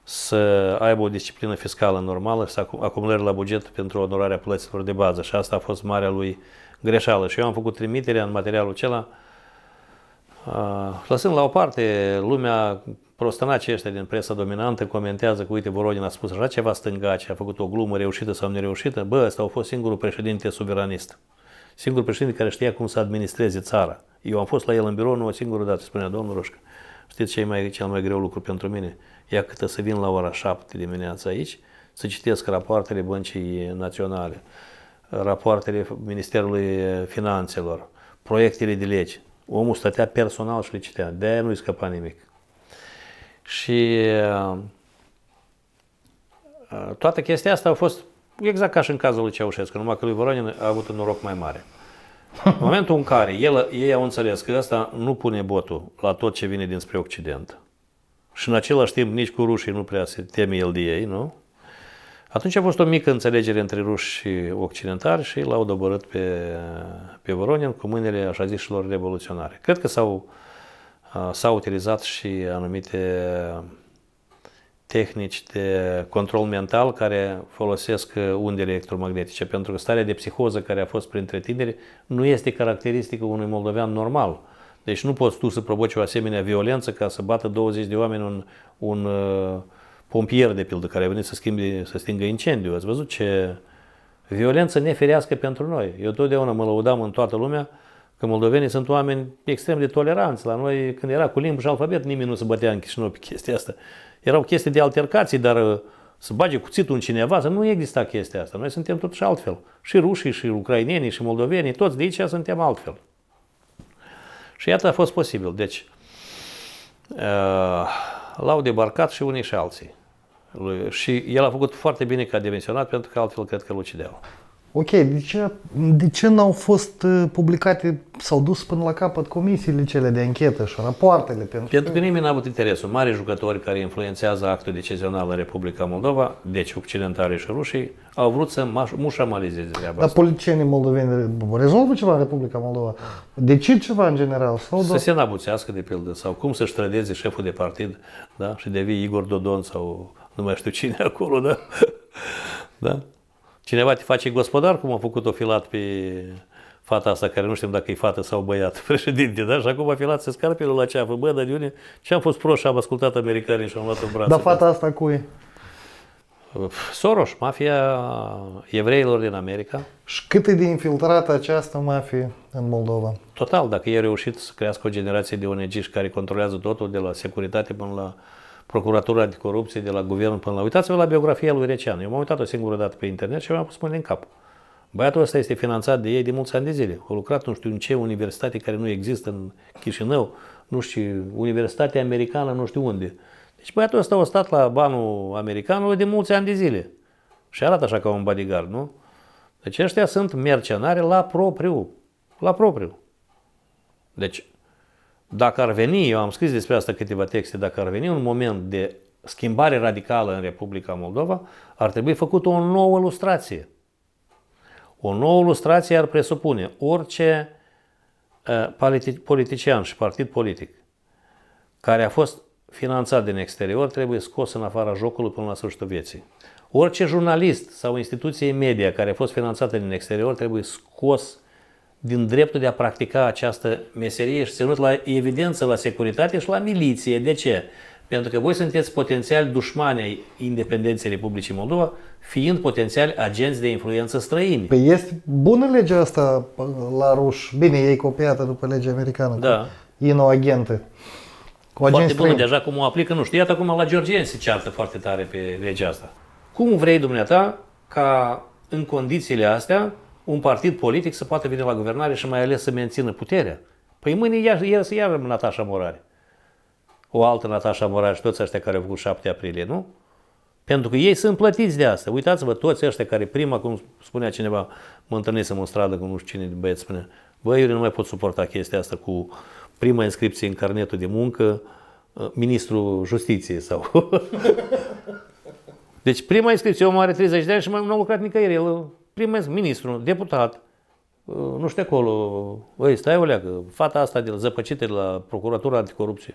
să aibă o disciplină fiscală normală și să acumulări la buget pentru onorarea plăților de bază. Și asta a fost marea lui greșeală. Și eu am făcut trimiterea în materialul acela, lăsând la o parte lumea prostănace ăștia din presa dominantă comentează că, uite, Borodin a spus așa ceva stângace, a făcut o glumă reușită sau nereușită, bă, ăsta a fost singurul președinte suveranist singur președinte care știa cum să administreze țara. Eu am fost la el în birou nu o singură dată, spunea domnul Roșca. Știți ce e mai, cel mai greu lucru pentru mine? Ia câtă să vin la ora 7 dimineața aici, să citesc rapoartele Băncii Naționale, rapoartele Ministerului Finanțelor, proiectele de legi. Omul stătea personal și le citea. de nu-i scăpa nimic. Și uh, toată chestia asta a fost exact ca și în cazul lui Ceaușescu, numai că lui Voronin a avut un noroc mai mare. În momentul în care el, ei au înțeles că asta nu pune botul la tot ce vine dinspre Occident și în același timp nici cu rușii nu prea se teme el de ei, nu? Atunci a fost o mică înțelegere între ruși și Occidentari și l-au dobărât pe, pe Voronin cu mâinile așa zișilor revoluționare. Cred că s-au, s-au utilizat și anumite tehnici de control mental care folosesc uh, undele electromagnetice, pentru că starea de psihoză care a fost printre tineri nu este caracteristică unui moldovean normal. Deci nu poți tu să provoci o asemenea violență ca să bată 20 de oameni un, un uh, pompier, de pildă, care a venit să, schimbi, să stingă incendiu. Ați văzut ce violență neferească pentru noi. Eu totdeauna mă lăudam în toată lumea Că moldovenii sunt oameni extrem de toleranți. La noi, când era cu limbă și alfabet, nimeni nu se bătea în Chișinău pe chestia asta. Erau chestii de altercații, dar uh, să bage cuțitul în cineva, să nu exista chestia asta. Noi suntem totuși altfel. Și rușii, și ucrainienii, și moldovenii, toți de aici suntem altfel. Și iată a fost posibil. Deci, uh, l-au debarcat și unii și alții. Și el a făcut foarte bine că a demisionat, pentru că altfel cred că îl ucideau. Ok, de ce, de ce n-au fost uh, publicate, s-au dus până la capăt comisiile cele de închetă și rapoartele? Pentru, pentru că, că nimeni n-a avut interesul. Mari jucători care influențează actul decizional în Republica Moldova, deci occidentale și rușii, au vrut să mușamalizeze treaba Dar asta. politicienii moldoveni rezolvă ceva în Republica Moldova? De ce ceva în general? Sau să se nabuțească, de pildă, sau cum să-și trădeze șeful de partid da? și devii Igor Dodon sau nu mai știu cine acolo, da? da? Cineva te face gospodar, cum a făcut-o filat pe fata asta, care nu știm dacă e fată sau băiat, președinte, da? Și acum a filat se scarpelul la ceafă. Bă, dar unde? ce am fost proști, am ascultat americanii și am luat în brațe. Dar da. fata asta cu e? Soros, mafia evreilor din America. Și cât e de infiltrată această mafie în Moldova? Total, dacă ei au reușit să crească o generație de ong care controlează totul de la securitate până la Procuratura de Corupție, de la Guvern până la... Uitați-vă la biografia lui Recean. Eu m-am uitat o singură dată pe internet și mi-am pus mâine în cap. Băiatul ăsta este finanțat de ei de mulți ani de zile. A lucrat nu știu în ce universitate care nu există în Chișinău, nu știu, Universitatea Americană, nu știu unde. Deci băiatul ăsta a stat la banul americanului de mulți ani de zile. Și arată așa ca un bodyguard, nu? Deci ăștia sunt mercenari la propriu. La propriu. Deci dacă ar veni, eu am scris despre asta câteva texte, dacă ar veni un moment de schimbare radicală în Republica Moldova, ar trebui făcut o nouă ilustrație. O nouă ilustrație ar presupune orice politician și partid politic care a fost finanțat din exterior trebuie scos în afara jocului până la sfârșitul vieții. Orice jurnalist sau instituție media care a fost finanțată din exterior trebuie scos din dreptul de a practica această meserie și ținut la evidență, la securitate și la miliție. De ce? Pentru că voi sunteți potențial dușmani ai independenței Republicii Moldova, fiind potențial agenți de influență străini. Păi este bună legea asta la ruș. Bine, e copiată după legea americană. Da. Inoagente. Cu foarte bună, deja cum o aplică, nu știu. Iată acum la Georgien se ceartă foarte tare pe legea asta. Cum vrei dumneata ca în condițiile astea un partid politic să poată veni la guvernare și mai ales să mențină puterea. Păi mâine ia iar, iar Natasha Morare. O altă Natasha Morare și toți ăștia care au făcut 7 aprilie, nu? Pentru că ei sunt plătiți de asta. Uitați-vă, toți ăștia care prima, cum spunea cineva, mă întâlnisem în stradă cu nu știu cine băieți, spune, bă, eu nu mai pot suporta chestia asta cu prima inscripție în carnetul de muncă, ă, ministrul justiției sau... deci prima inscripție, omul are 30 de ani și mai nu a lucrat nicăieri, el primesc ministru, deputat, uh, nu știu acolo, băi, stai o leagă, fata asta de zăpăcită de la Procuratura Anticorupție.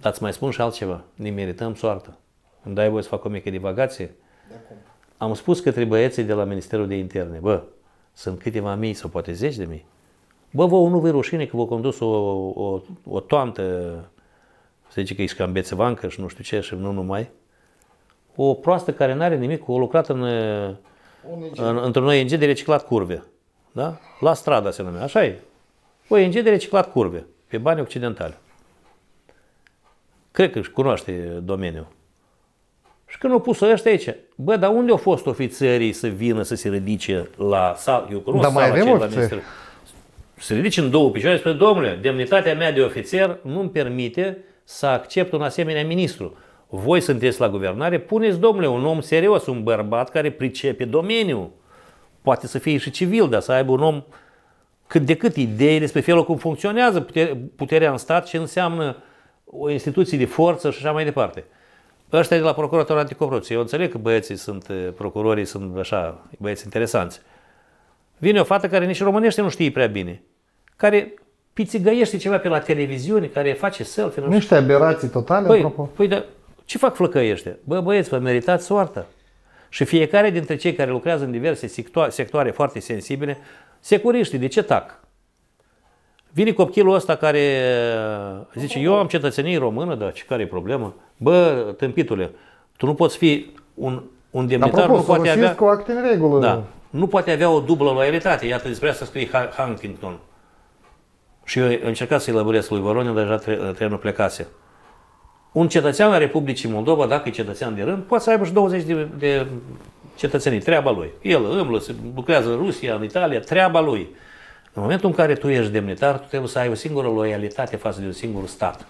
Dar îți mai spun și altceva, ne merităm soartă. Îmi dai voie să fac o mică divagație? Am spus trebuie băieții de la Ministerul de Interne, bă, sunt câteva mii sau poate zeci de mii. Bă, vă nu vă rușine că vă condus o, o, o toantă, să zice că e scambețevancă și nu știu ce și nu numai, o proastă care n are nimic, o lucrat în în, într-un ONG de reciclat curve. Da? La strada se numește. așa e. ONG de reciclat curve, pe bani occidentali. Cred că își cunoaște domeniul. Și când au pus ăștia aici, bă, dar unde au fost ofițerii să vină să se ridice la sală? Eu cunosc dar mai avem ofițeri. Se ridice în două picioare și spune, domnule, demnitatea mea de ofițer nu-mi permite să accept un asemenea ministru voi sunteți la guvernare, puneți, domnule, un om serios, un bărbat care pricepe domeniul. Poate să fie și civil, dar să aibă un om cât de cât idei despre felul cum funcționează puterea în stat, ce înseamnă o instituție de forță și așa mai departe. Ăștia de la procurator Anticorupție, eu înțeleg că băieții sunt, eh, procurorii sunt așa, băieți interesanți. Vine o fată care nici românește nu știe prea bine, care pițigăiește ceva pe la televiziune, care face selfie. Nu Niște aberații totale, păi, apropo. Păi, ce fac flăcăi ăștia? Bă, băieți, vă meritați soartă. Și fiecare dintre cei care lucrează în diverse sectoare foarte sensibile, securiștii, de ce tac? Vine copilul ăsta care uh, zice, eu am cetățenie română, dar ce care e problema? Bă, tâmpitule, tu nu poți fi un, un demnitar, Apropo, nu poate avea... cu acte în regulă. Da, nu poate avea o dublă loialitate. Iată, despre asta scrie Huntington. Și eu încercat să elaborez lui Voronin, dar deja trenul plecase un cetățean al Republicii Moldova, dacă e cetățean de rând, poate să aibă și 20 de, de cetățenii, treaba lui. El îmblă, se lucrează în Rusia, în Italia, treaba lui. În momentul în care tu ești demnitar, tu trebuie să ai o singură loialitate față de un singur stat.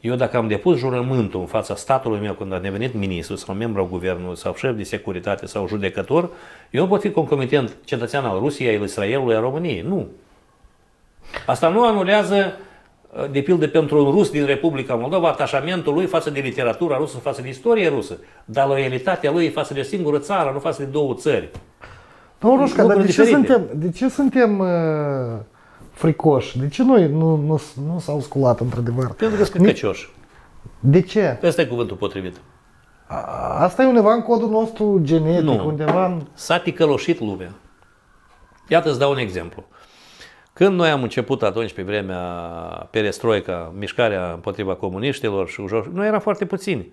Eu dacă am depus jurământul în fața statului meu când am devenit ministru sau membru al guvernului sau șef de securitate sau judecător, eu pot fi concomitent cetățean al Rusiei, al Israelului, al României. Nu. Asta nu anulează Eh, de pildă pentru un rus din Republica Moldova, atașamentul lui față de literatura rusă, față de istorie rusă, dar loialitatea lui față de singură țară, nu față de două țări. Domnul Roșca, dar de ce, suntem, de ce suntem uh, fricoși? De ce noi nu, nu, nu s-au sculat într-adevăr? Pentru că sunt căcioși. De ce? Asta e cuvântul potrivit. A, asta e undeva în codul nostru genetic, nu. undeva în... S-a ticăloșit lumea. Iată îți dau un exemplu. Uh, când noi am început atunci, pe vremea perestroica, mișcarea împotriva comuniștilor și ușor, noi eram foarte puțini.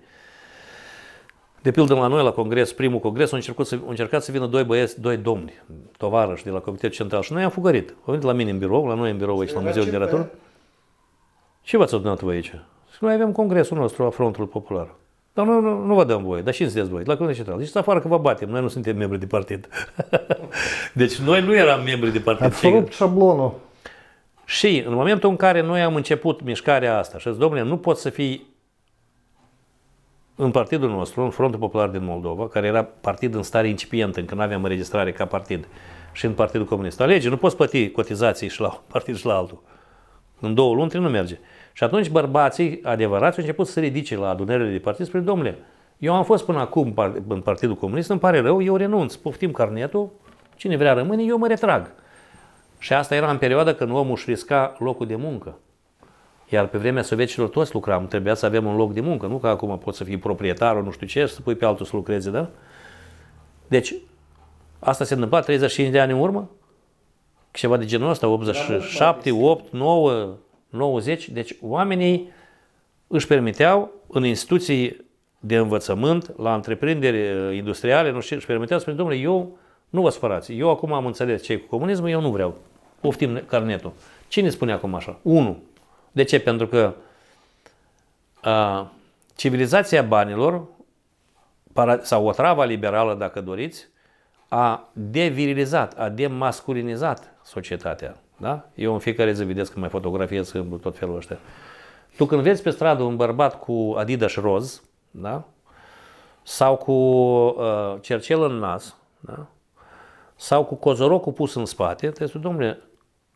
De pildă la noi, la congres, primul congres, au încercat să, au încercat să vină doi băieți, doi domni, tovarăși de la Comitetul Central și noi am fugărit. Au venit la mine în birou, la noi în birou aici, la Muzeul Literatură. Ce v-ați adunat voi aici? noi avem congresul nostru a Frontului Popular. Dar nu, nu, nu vă dăm voie. Dar nu sunteți voi? La Comitetul Central. Deci afară că vă batem. Noi nu suntem membri de partid. deci noi nu eram membri de partid. Ați rupt șablonul. Și în momentul în care noi am început mișcarea asta, și domnule, nu pot să fii în partidul nostru, în Frontul Popular din Moldova, care era partid în stare incipientă, încă nu aveam înregistrare ca partid, și în Partidul Comunist. Alege, nu poți plăti cotizații și la un partid și la altul. În două luni nu merge. Și atunci bărbații adevărați au început să ridice la adunările de partid, spre domnule, eu am fost până acum în Partidul Comunist, îmi pare rău, eu renunț, poftim carnetul, cine vrea rămâne, eu mă retrag. Și asta era în perioada când omul își risca locul de muncă. Iar pe vremea sovieticilor toți lucram, trebuia să avem un loc de muncă, nu că acum poți să fii proprietarul, nu știu ce, să pui pe altul să lucreze, da? Deci, asta se întâmpla 35 de ani în urmă? Ceva de genul ăsta, 87, 8, 9, 90, deci oamenii își permiteau în instituții de învățământ, la întreprinderi uh, industriale, nu știu, își permiteau, să spune, domnule, eu nu vă spărați, eu acum am înțeles ce e cu comunismul, eu nu vreau, poftim carnetul. Cine spune acum așa? Unu. De ce? Pentru că a, civilizația banilor sau o travă liberală, dacă doriți, a devirilizat, a demasculinizat societatea. Da? Eu în fiecare zi vedeți că mai fotografiez tot felul ăștia. Tu când vezi pe stradă un bărbat cu Adidas roz, da? sau cu uh, cercel în nas, da? sau cu cozorocul pus în spate, te spui, domnule,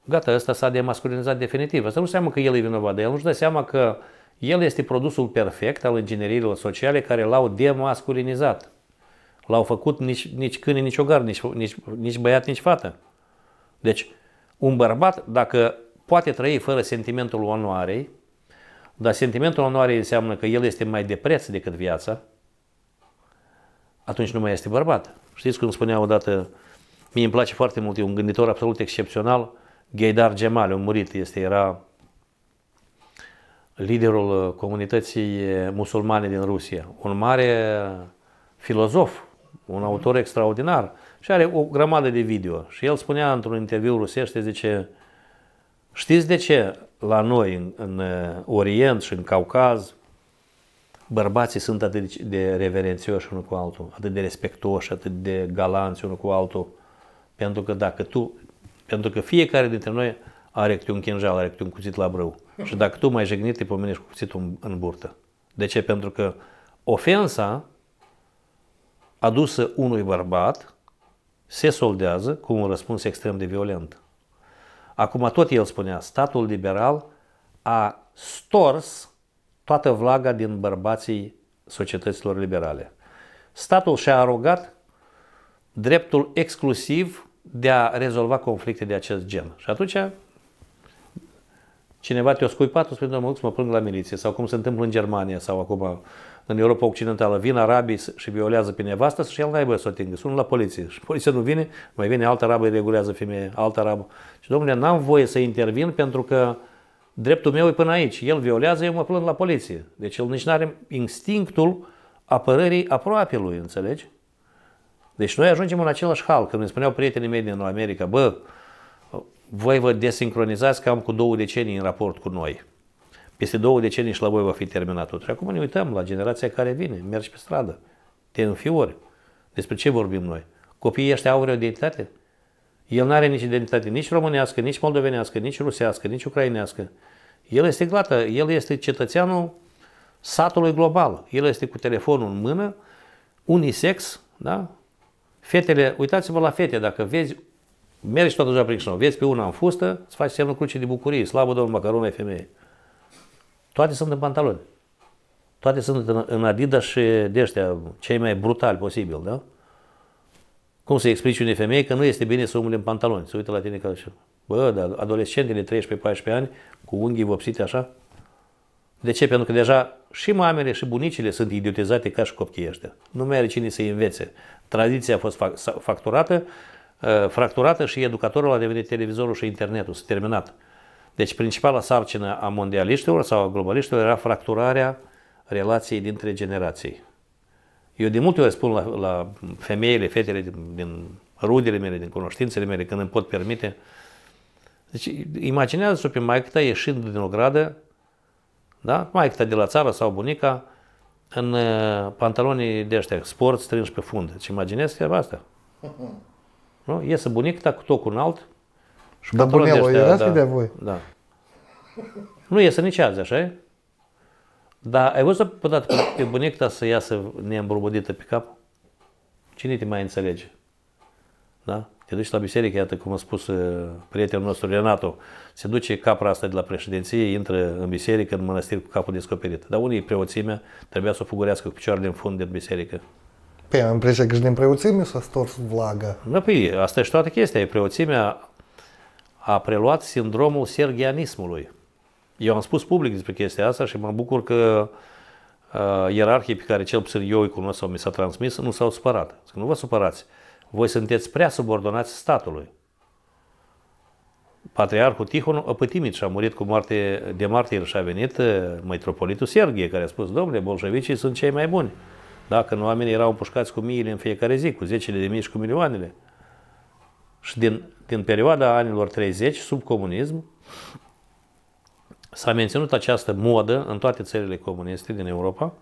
gata, ăsta s-a demasculinizat definitiv. Asta nu înseamnă că el e vinovat, dar el nu-și dă seama că el este produsul perfect al ingineriilor sociale care l-au demasculinizat. L-au făcut nici, nici câine, nici ogar, nici, nici, nici băiat, nici fată. Deci, un bărbat, dacă poate trăi fără sentimentul onoarei, dar sentimentul onoarei înseamnă că el este mai de preț decât viața, atunci nu mai este bărbat. Știți cum spunea odată, mie îmi place foarte mult, e un gânditor absolut excepțional, Gheidar Gemal, un murit, este, era liderul uh, comunității uh, musulmane din Rusia, un mare uh, filozof, un mhm. autor extraordinar, și are o grămadă de video. Și el spunea într-un interviu rusește, zice, știți de ce la noi în, în uh, Orient și în Caucaz bărbații sunt atât de reverențioși unul cu altul, atât de respectoși, atât de galanți unul cu altul? Pentru că dacă tu, pentru că fiecare dintre noi are câte un chinjal, are câte un cuțit la brâu. Și dacă tu mai jignit, te pomenești cu cuțitul în, în burtă. De ce? Pentru că ofensa adusă unui bărbat se soldează cu un răspuns extrem de violent. Acum tot el spunea, statul liberal a stors toată vlaga din bărbații societăților liberale. Statul și-a arogat dreptul exclusiv de a rezolva conflicte de acest gen. Și atunci cineva te-a scuipat, o spune, mă, mă plâng la miliție, sau cum se întâmplă în Germania sau acum în Europa Occidentală, vin arabii și violează pe nevastă și el n-aibă să o atingă, sună la poliție și poliția nu vine, mai vine altă arabă, îi regulează femeie, altă arabă. Și domnule, n-am voie să intervin pentru că dreptul meu e până aici, el violează, eu mă plâng la poliție. Deci el nici nu are instinctul apărării aproape lui, înțelegi? Deci noi ajungem în același hal. Când îmi spuneau prietenii mei din America, bă, voi vă desincronizați cam cu două decenii în raport cu noi. Peste două decenii și la voi va fi terminat tot. Și acum ne uităm la generația care vine, mergi pe stradă, te înfiori. Despre ce vorbim noi? Copiii ăștia au vreo identitate? El nu are nici identitate, nici românească, nici moldovenească, nici rusească, nici ucrainească. El este glată, el este cetățeanul satului global. El este cu telefonul în mână, unisex, da? Fetele, uitați-vă la fete, dacă vezi Mergi toată ziua prin Chișinău, vezi pe una în fustă, îți faci semnul crucii de bucurie, slavă Domnul, macarona e femeie. Toate sunt în pantaloni. Toate sunt în, în Adidas și de ăștia, cei mai brutali posibil, da? Cum să explici unei femei că nu este bine să umble în pantaloni? Să uită la tine ca și... Bă, dar adolescentele 13-14 ani, cu unghii vopsite așa? De ce? Pentru că deja și mamele și bunicile sunt idiotizate ca și copiii ăștia. Nu mai are cine să-i învețe. Tradiția a fost facturată Uh, fracturată și educatorul a devenit televizorul și internetul, s-a terminat. Deci principala sarcină a mondialiștilor sau a globaliștilor era fracturarea relației dintre generații. Eu de multe ori spun la, la femeile, fetele din, din rudele mele, din cunoștințele mele, când îmi pot permite, deci imaginează-ți-o pe maică ta ieșind din o gradă, da? maică de la țară sau bunica, în uh, pantalonii de ăștia, sport strânși pe fund. Deci imaginează? treaba asta. Nu? Iese bunica cu tocul înalt și da, bunelul, erați da, de voi? Da. Nu iese nici azi, așa e? Dar ai văzut pe dată pe bunica da, să iasă neîmbrumădită pe cap? Cine te mai înțelege? Da? Te duci la biserică, iată cum a spus uh, prietenul nostru Renato, se duce capra asta de la președinție, intră în biserică, în mănăstiri cu capul descoperit. Dar unii preoțimea trebuia să o fugurească cu picioarele în fund din biserică. Pe, am impresia că și din preoțime s-a stors vlaga. Nu, păi, asta e și toată chestia. Preoțimea a preluat sindromul sergianismului. Eu am spus public despre chestia asta și mă bucur că uh, ierarhii pe care cel puțin eu îi cunosc sau mi s-a transmis nu s-au supărat. Zic, nu vă supărați. Voi sunteți prea subordonați statului. Patriarhul Tihon și a murit cu moarte de martir și a venit uh, metropolitul Sergie care a spus, domnule, bolșevicii sunt cei mai buni. Da? Când oamenii erau împușcați cu miile în fiecare zi, cu zecile de mii și cu milioanele. Și din, din perioada anilor 30, sub comunism, s-a menținut această modă în toate țările comuniste din Europa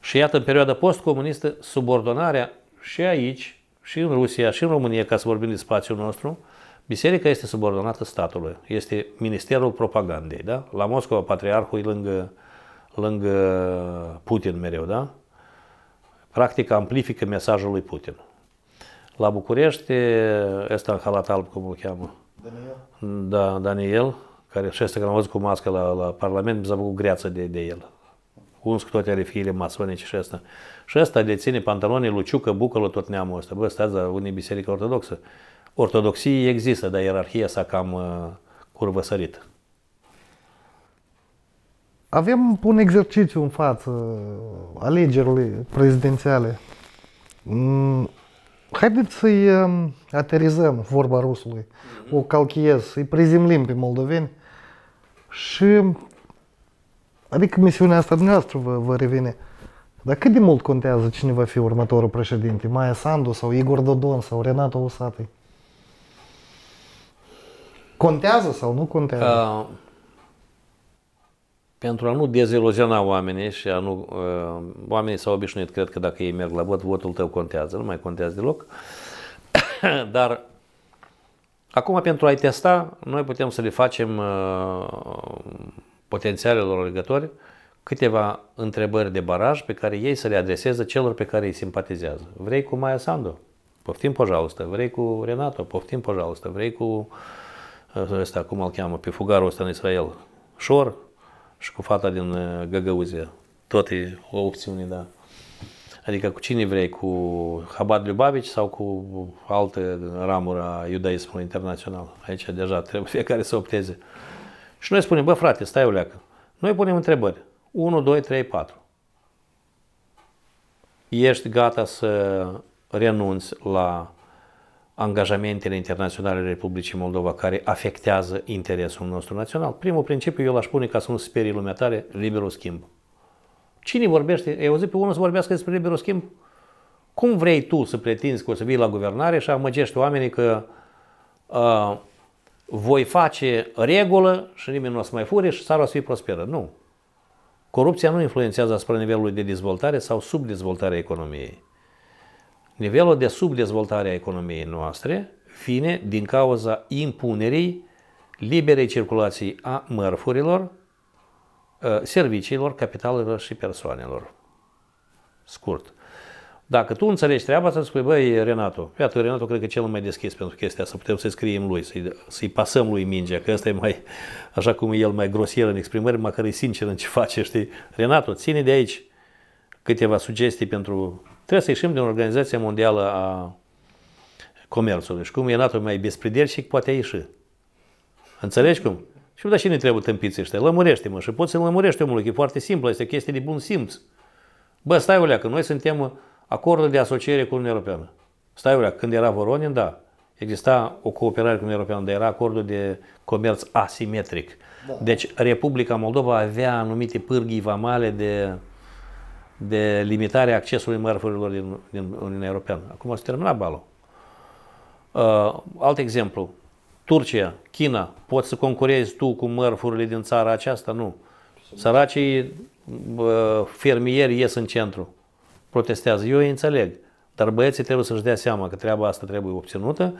și iată în perioada postcomunistă subordonarea și aici, și în Rusia, și în România, ca să vorbim de spațiul nostru, biserica este subordonată statului, este Ministerul Propagandei, da? La Moscova, Patriarhul e lângă, lângă Putin mereu, da? practic amplifică mesajul lui Putin. La București, este în halat alb, cum îl cheamă? Daniel. Da, Daniel, care și este că am văzut cu mască la, la Parlament, mi s-a făcut greață de, de el. Uns cu toate arifiile masonice și asta. Și ăsta deține pantalonii luciucă, Bucălă, tot neamul ăsta. Bă, stați la unii biserică ortodoxă. Ortodoxie există, dar ierarhia s-a cam uh, curvăsărită avem un exercițiu în față, alegerile prezidențiale. Mm, haideți să-i um, aterizăm, vorba rusului, mhm. o calchiez, să-i prezimlim pe moldoveni și, adică misiunea asta dumneavoastră vă, vă revine. Dar cât de mult contează cine va fi următorul președinte? Maia Sandu sau Igor Dodon sau Renato Usatăi? Contează sau nu contează? Uh pentru a nu deziluziona oamenii și a nu, uh, oamenii s-au obișnuit, cred că dacă ei merg la vot, votul tău contează, nu mai contează deloc. Dar acum pentru a-i testa, noi putem să le facem uh, potențialelor legători câteva întrebări de baraj pe care ei să le adreseze celor pe care îi simpatizează. Vrei cu Maia Sandu? Poftim, пожалуйста. Vrei cu Renato? Poftim, пожалуйста. Vrei cu uh, ăsta, cum îl cheamă, pe fugarul ăsta în Israel? Șor? și cu fata din uh, Găgăuze. Tot e o opțiune, da. Adică cu cine vrei, cu Habad Lubavici sau cu altă ramură a iudaismului internațional. Aici deja trebuie fiecare să opteze. Și noi spunem, bă frate, stai o leacă. Noi punem întrebări. 1, 2, 3, 4. Ești gata să renunți la angajamentele internaționale ale Republicii Moldova care afectează interesul nostru național. Primul principiu eu l-aș pune ca să nu sperii lumea tare, liberul schimb. Cine vorbește? Ai auzit pe unul să vorbească despre liberul schimb? Cum vrei tu să pretinzi că o să vii la guvernare și amăgești oamenii că uh, voi face regulă și nimeni nu o să mai fure și țara o să fie prosperă? Nu. Corupția nu influențează asupra nivelului de dezvoltare sau subdezvoltare a economiei. Nivelul de subdezvoltare a economiei noastre vine din cauza impunerii liberei circulații a mărfurilor, uh, serviciilor, capitalelor și persoanelor. Scurt. Dacă tu înțelegi treaba, să spui, băi, Renato, iată, Renato cred că cel mai deschis pentru chestia asta, putem să-i scriem lui, să-i, să pasăm lui mingea, că ăsta e mai, așa cum e el mai grosier în exprimări, măcar e sincer în ce face, știi? Renato, ține de aici câteva sugestii pentru Trebuie să ieșim din Organizația Mondială a Comerțului. Și cum e NATO mai bespridel și poate ieși. Înțelegi cum? Și da, și ne trebuie tâmpiți ăștia? Lămurește-mă și poți să lămurești omul. e foarte simplu, este o chestie de bun simț. Bă, stai o că noi suntem acordul de asociere cu Uniunea Europeană. Stai o când era Voronin, da, exista o cooperare cu Uniunea Europeană, dar era acordul de comerț asimetric. Da. Deci Republica Moldova avea anumite pârghii vamale de de limitarea accesului mărfurilor din, din Uniunea Europeană. Acum s-a terminat balul. Uh, alt exemplu, Turcia, China, poți să concurezi tu cu mărfurile din țara aceasta? Nu. Săracii uh, fermieri ies în centru, protestează. Eu îi înțeleg, dar băieții trebuie să-și dea seama că treaba asta trebuie obținută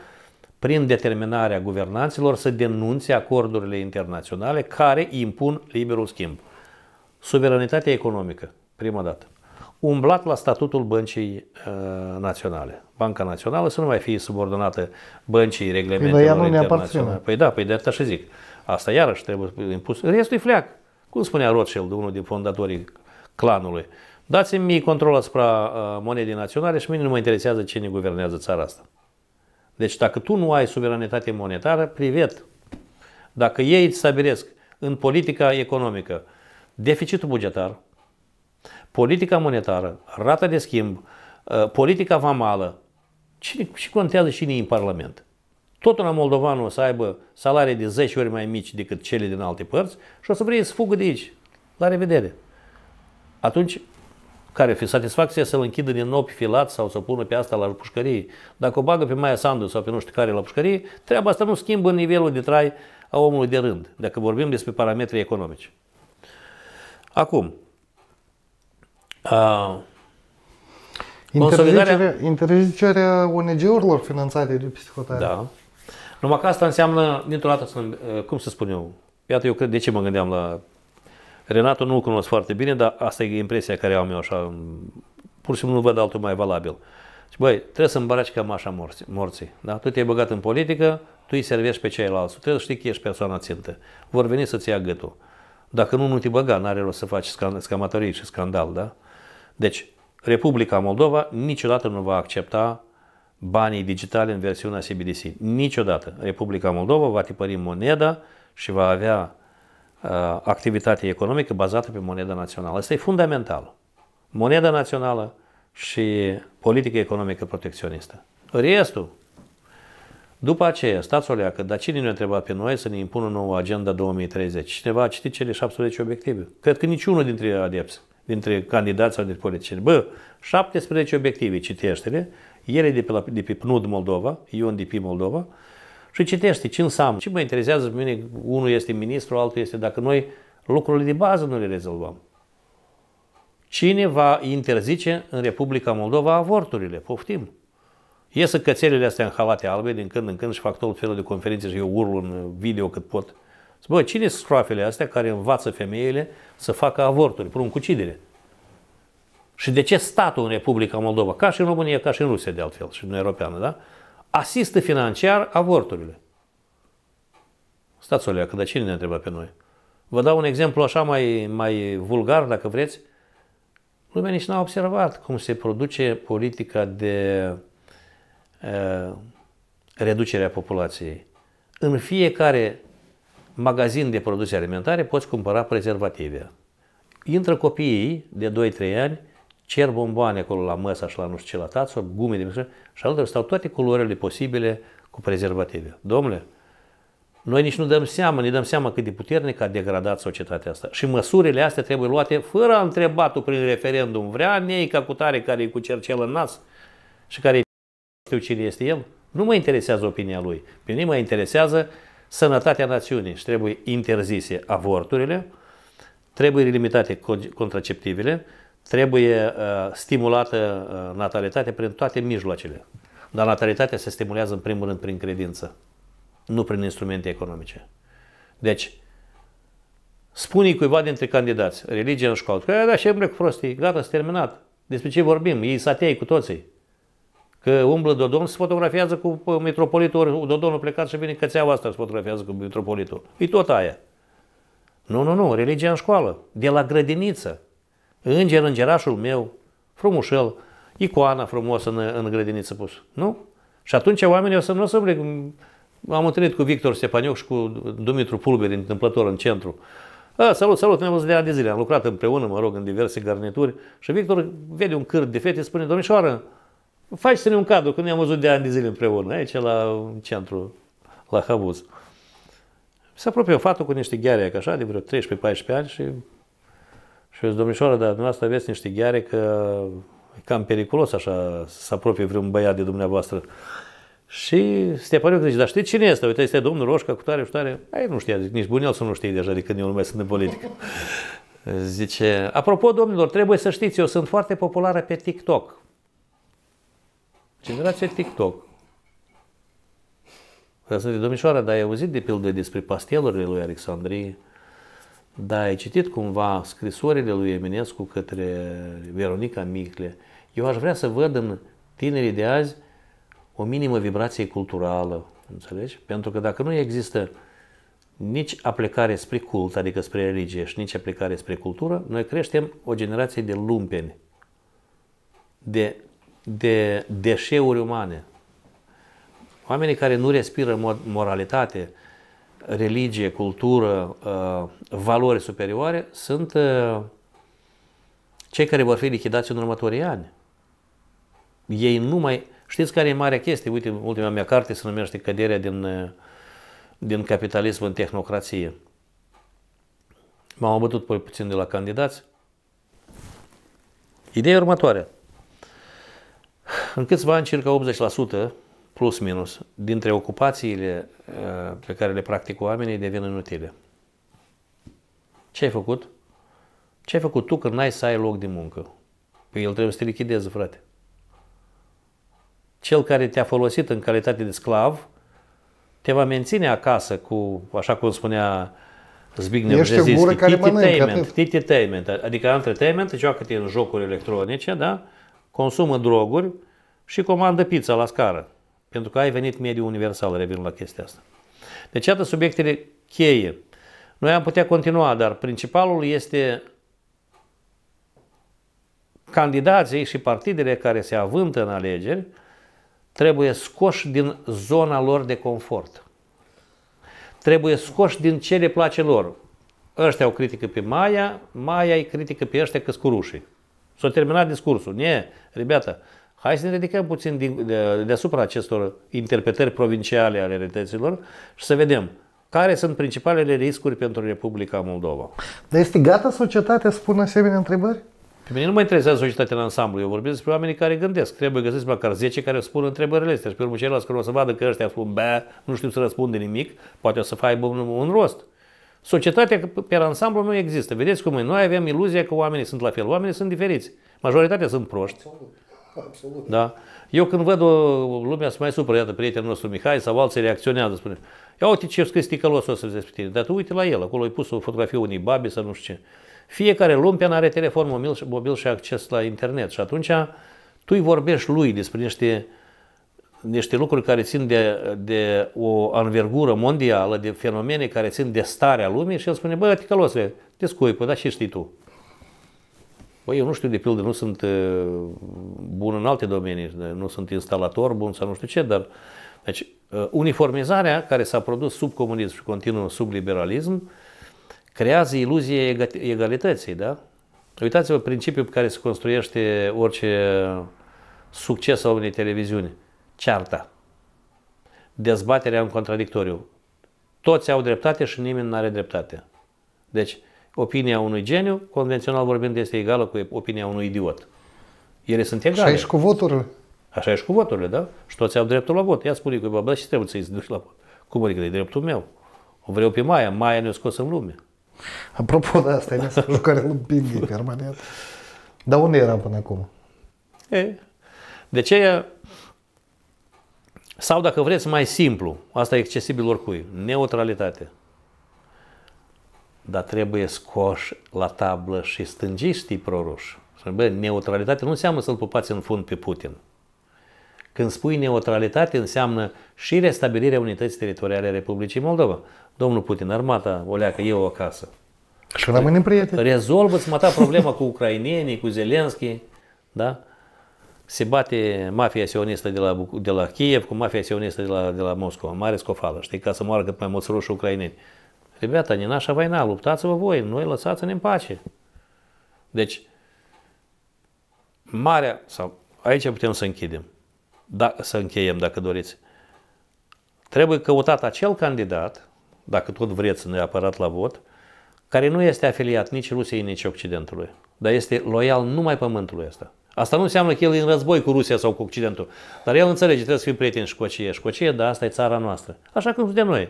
prin determinarea guvernanților să denunțe acordurile internaționale care impun liberul schimb. Suveranitatea economică prima dată. Umblat la statutul Băncii uh, Naționale. Banca Națională să nu mai fie subordonată băncii reglementelor păi internaționale. Păi da, păi de asta și zic. Asta iarăși trebuie impus. Restul e fleac. Cum spunea Rothschild, unul din fondatorii clanului. Dați-mi mie control asupra uh, monedei naționale și mine nu mă interesează cine guvernează țara asta. Deci dacă tu nu ai suveranitate monetară, privet. Dacă ei îți stabilesc în politica economică deficitul bugetar, politica monetară, rata de schimb, uh, politica vamală, cine, și contează cine în Parlament. Totul la moldovanul o să aibă salarii de 10 ori mai mici decât cele din alte părți și o să vrei să fugă de aici. La revedere! Atunci, care fi satisfacția să-l închidă din nou pe filat sau să pună pe asta la pușcărie? Dacă o bagă pe Maia Sandu sau pe nu știu care la pușcărie, treaba asta nu schimbă nivelul de trai a omului de rând, dacă vorbim despre parametrii economici. Acum, Uh, ah. Interzicerea, interzicerea ONG-urilor finanțate de psihotare. Da. Numai că asta înseamnă, dintr-o dată, eh, cum să spun eu, iată eu cred de ce mă gândeam la... Renato nu-l cunosc foarte bine, dar asta e impresia care am eu așa, pur și simplu nu văd altul mai valabil. Și deci, băi, trebuie să îmbaraci cam așa morții, morții da? Tu te-ai băgat în politică, tu îi servești pe ceilalți, trebuie să știi că ești persoana țintă. Vor veni să-ți ia gâtul. Dacă nu, nu te băga, n-are rost să faci scamatorii și scandal, da? Deci, Republica Moldova niciodată nu va accepta banii digitali în versiunea CBDC. Niciodată. Republica Moldova va tipări moneda și va avea uh, activitate economică bazată pe moneda națională. Asta e fundamental. Moneda națională și politică economică protecționistă. Restul, după aceea, stați o leacă, dar cine ne-a întrebat pe noi să ne impună nouă agenda 2030? Cineva a citit cele 17 obiective? Cred că niciunul dintre adepți dintre candidați sau dintre politicieni. Bă, 17 obiective, citește-le, ele de pe, la, de pe PNUD Moldova, Ion de pe Moldova, și citește ce înseamnă. Ce mă interesează pe mine, unul este ministru, altul este, dacă noi lucrurile de bază nu le rezolvăm. Cine va interzice în Republica Moldova avorturile? Poftim! Iesă cățelele astea în halate albe din când în când și fac tot felul de conferințe și eu url în video cât pot. Bă, cine sunt scroafele astea care învață femeile să facă avorturi, pruncucidere? Și de ce statul în Republica Moldova, ca și în România, ca și în Rusia de altfel, și în Europeană, da? Asistă financiar avorturile. Stați o leacă, dar cine ne întreba pe noi? Vă dau un exemplu așa mai, mai vulgar, dacă vreți. Lumea nici n-a observat cum se produce politica de uh, reducere a populației. În fiecare magazin de produse alimentare poți cumpăra prezervative. Intră copiii de 2-3 ani, cer bomboane acolo la măsa și la nu știu ce la tață, gume de mișcare, și alături stau toate culorile posibile cu prezervative. Domnule, noi nici nu dăm seama, ne dăm seama cât de puternic a degradat societatea asta. Și măsurile astea trebuie luate fără a întrebat prin referendum. Vrea neica cu tare care e cu cercel în nas și care știu cine este el? Nu mă interesează opinia lui. Pe mine mă interesează sănătatea națiunii și trebuie interzise avorturile, trebuie limitate contraceptivele, trebuie uh, stimulată uh, natalitatea prin toate mijloacele. Dar natalitatea se stimulează în primul rând prin credință, nu prin instrumente economice. Deci, spune cuiva dintre candidați, religia în școală, că da, și cu prostii, gata, s-a terminat. Despre ce vorbim? Ei satei cu toții. Că umblă Dodon, se fotografiază cu uh, metropolitul, ori Dodonul plecat și vine cățeaua asta, se fotografiază cu metropolitul. E tot aia. Nu, nu, nu, religia în școală, de la grădiniță. Înger, îngerașul meu, frumușel, icoana frumoasă în, în grădiniță pus. Nu? Și atunci oamenii o să nu o să plec. Am întâlnit cu Victor Stepaniuc și cu Dumitru Pulber întâmplător în centru. A, salut, salut, ne-am văzut de ani de zile, am lucrat împreună, mă rog, în diverse garnituri și Victor vede un cârt de fete, spune, domnișoară, faci să ne un cadru, că ne-am văzut de ani de zile împreună, aici la centru, la Havuz. Se apropie o fată cu niște gheare, ca așa, de vreo 13-14 ani și și eu zic, domnișoară, dar dumneavoastră aveți niște gheare că e cam periculos așa să apropie vreun băiat de dumneavoastră. Și Stepaniuc zice, dar știi cine este? Uite, este domnul Roșca cu tare, cu tare. Ai, nu știa, zic, nici bunel să nu știe deja de când eu nu mai sunt în politică. Zice, apropo, domnilor, trebuie să știți, eu sunt foarte populară pe TikTok. Generația TikTok. Asta de domnișoară, dar ai auzit de pildă despre pastelurile lui Alexandrie? Da, ai citit cumva scrisorile lui Eminescu către Veronica Micle. Eu aș vrea să văd în tinerii de azi o minimă vibrație culturală, înțelegi? Pentru că dacă nu există nici aplicare spre cult, adică spre religie și nici aplicare spre cultură, noi creștem o generație de lumpeni, de de deșeuri umane. Oamenii care nu respiră moralitate, religie, cultură, uh, valori superioare, sunt uh, cei care vor fi lichidați în următorii ani. Ei nu mai... Știți care e marea chestie? Uite, ultima mea carte se numește Căderea din, uh, din capitalism în tehnocrație. M-am pe puțin de la candidați. Ideea următoare. În câțiva ani, circa 80% plus minus, dintre ocupațiile uh, pe care le practic oamenii devin inutile. Ce ai făcut? Ce ai făcut tu când n-ai să ai loc de muncă? Păi el trebuie să te lichideze, frate. Cel care te-a folosit în calitate de sclav te va menține acasă cu, așa cum spunea Zbigniew Ești Brzezinski, o gură adică entertainment, joacă-te în jocuri electronice, da? consumă droguri, și comandă pizza la scară. Pentru că ai venit mediul universal, revin la chestia asta. Deci, iată subiectele cheie. Noi am putea continua, dar principalul este candidații și partidele care se avântă în alegeri trebuie scoși din zona lor de confort. Trebuie scoși din ce le place lor. Ăștia au critică pe Maia, Maia îi critică pe ăștia că S-a terminat discursul. Ne, ribята, Hai să ne ridicăm puțin din, de, deasupra acestor interpretări provinciale ale realităților și să vedem care sunt principalele riscuri pentru Republica Moldova. Dar este gata societatea să pună asemenea întrebări? Pe mine nu mă interesează societatea în ansamblu. Eu vorbesc despre oamenii care gândesc. Trebuie găsiți măcar 10 care spun întrebările astea. Și pe urmă ceilalți care o să vadă că ăștia spun, bă, nu știu să răspunde nimic, poate o să faibă un, un rost. Societatea pe ansamblu nu există. Vedeți cum e. Noi avem iluzia că oamenii sunt la fel. Oamenii sunt diferiți. Majoritatea sunt proști. Absolut Absolut. Da? Eu când văd o lumea să mai supără, iată, prietenul nostru Mihai sau alții reacționează, spune, ia uite ce scris să vezi pe tine, dar tu uite la el, acolo ai pus o fotografie unei babi sau nu știu ce. Fiecare lumpean are telefon mobil, mobil și acces la internet și atunci tu îi vorbești lui despre niște, niște lucruri care țin de, de o anvergură mondială, de fenomene care țin de starea lumii și el spune, bă, ticălosule, te scuipă, dar ce știi tu? Băi, eu nu știu, de pildă, nu sunt bun în alte domenii, nu sunt instalator bun sau nu știu ce, dar deci, uniformizarea care s-a produs sub comunism și continuă sub liberalism creează iluzie egalității, da? Uitați-vă principiul pe care se construiește orice succes al unei televiziuni. Cearta. Dezbaterea în contradictoriu. Toți au dreptate și nimeni nu are dreptate. Deci, opinia unui geniu, convențional vorbind, este egală cu opinia unui idiot. Ele sunt egale. Așa e și cu voturile. Așa e și cu voturile, da? Și toți au dreptul la vot. Ia spune cu bă, și trebuie să-i duci la vot. Cum adică e dreptul meu? O vreau pe Maia, Maia ne o scos în lume. Apropo de asta, e mesajul jucare în împinge permanent. Dar unde eram până acum? E, de ce sau dacă vreți mai simplu, asta e accesibil oricui, neutralitate dar trebuie scoși la tablă și stângiștii proruși. Bă, neutralitate nu înseamnă să-l pupați în fund pe Putin. Când spui neutralitate, înseamnă și restabilirea unității teritoriale a Republicii Moldova. Domnul Putin, armata o leacă, eu acasă. Și rămânem prieteni. Rezolvă-ți mata problema cu ucrainienii, cu Zelenski, da? Se bate mafia sionistă de la, de la Kiev cu mafia sionistă de la, de la Moscova. Mare scofală, știi, ca să moară cât mai mulți ruși ucraineni. Ребята, не наша война, luptați-vă voi, noi lăsați лосаться не pace. Deci, marea, sau aici putem să închidem, da, să încheiem dacă doriți. Trebuie căutat acel candidat, dacă tot vreți neapărat la vot, care nu este afiliat nici Rusiei, nici Occidentului, dar este loial numai pământului ăsta. Asta nu înseamnă că el e în război cu Rusia sau cu Occidentul, dar el înțelege, trebuie să fim prieteni și cu aceea, și cu aceea, dar asta e țara noastră. Așa cum suntem noi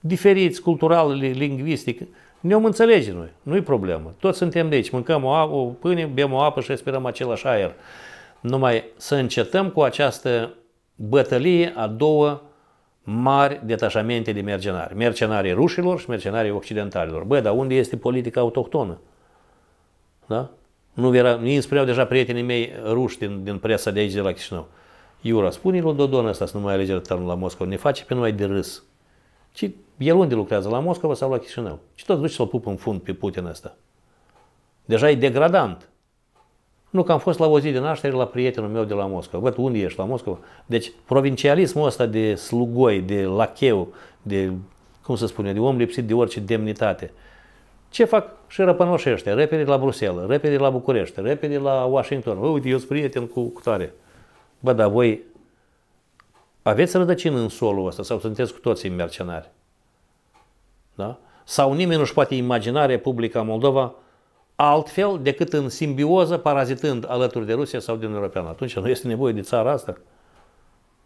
diferiți, cultural, lingvistic, ne-om înțelege noi, nu-i problemă. Toți suntem de aici, mâncăm o, apă, o pâine, bem o apă și respirăm același aer. Numai să încetăm cu această bătălie a două mari detașamente de mercenari. Mercenarii rușilor și mercenarii occidentalilor. Bă, dar unde este politica autohtonă? Da? Nu era, îmi spuneau deja prietenii mei ruși din, din presa de aici, de la Chișinău. Iura, spune-i lui Dodon ăsta să nu mai alege la Moscova, ne face pe noi de râs. Ci el unde lucrează? La Moscova sau la Chișinău? Și tot duce să-l pup în fund pe Putin ăsta. Deja e degradant. Nu că am fost la o zi de naștere la prietenul meu de la Moscova. Văd unde ești la Moscova. Deci provincialismul ăsta de slugoi, de lacheu, de, cum să spune, de om lipsit de orice demnitate. Ce fac și răpănoși ăștia? Repede la Bruxelles, repede la București, repede la Washington. Uite, eu sunt prieten cu tare. Bă, dar voi aveți rădăcină în solul ăsta sau sunteți cu toții mercenari? Da? Sau nimeni nu-și poate imagina Republica Moldova altfel decât în simbioză, parazitând alături de Rusia sau din Europeană. Atunci nu este nevoie de țara asta.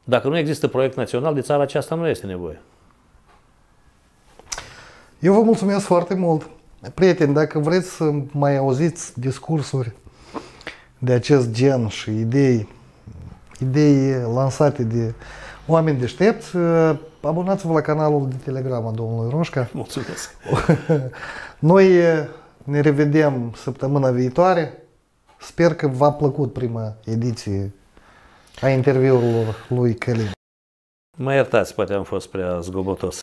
Dacă nu există proiect național, de țara aceasta nu este nevoie. Eu vă mulțumesc foarte mult. Prieteni, dacă vreți să mai auziți discursuri de acest gen și idei, idei lansate de Oameni deștepți, uh, abonați-vă la canalul de Telegram a domnului Roșca. Mulțumesc! Noi uh, ne revedem săptămâna viitoare. Sper că v-a plăcut prima ediție a interviurilor lui Călin. Mă iertați, poate am fost prea zgobotos.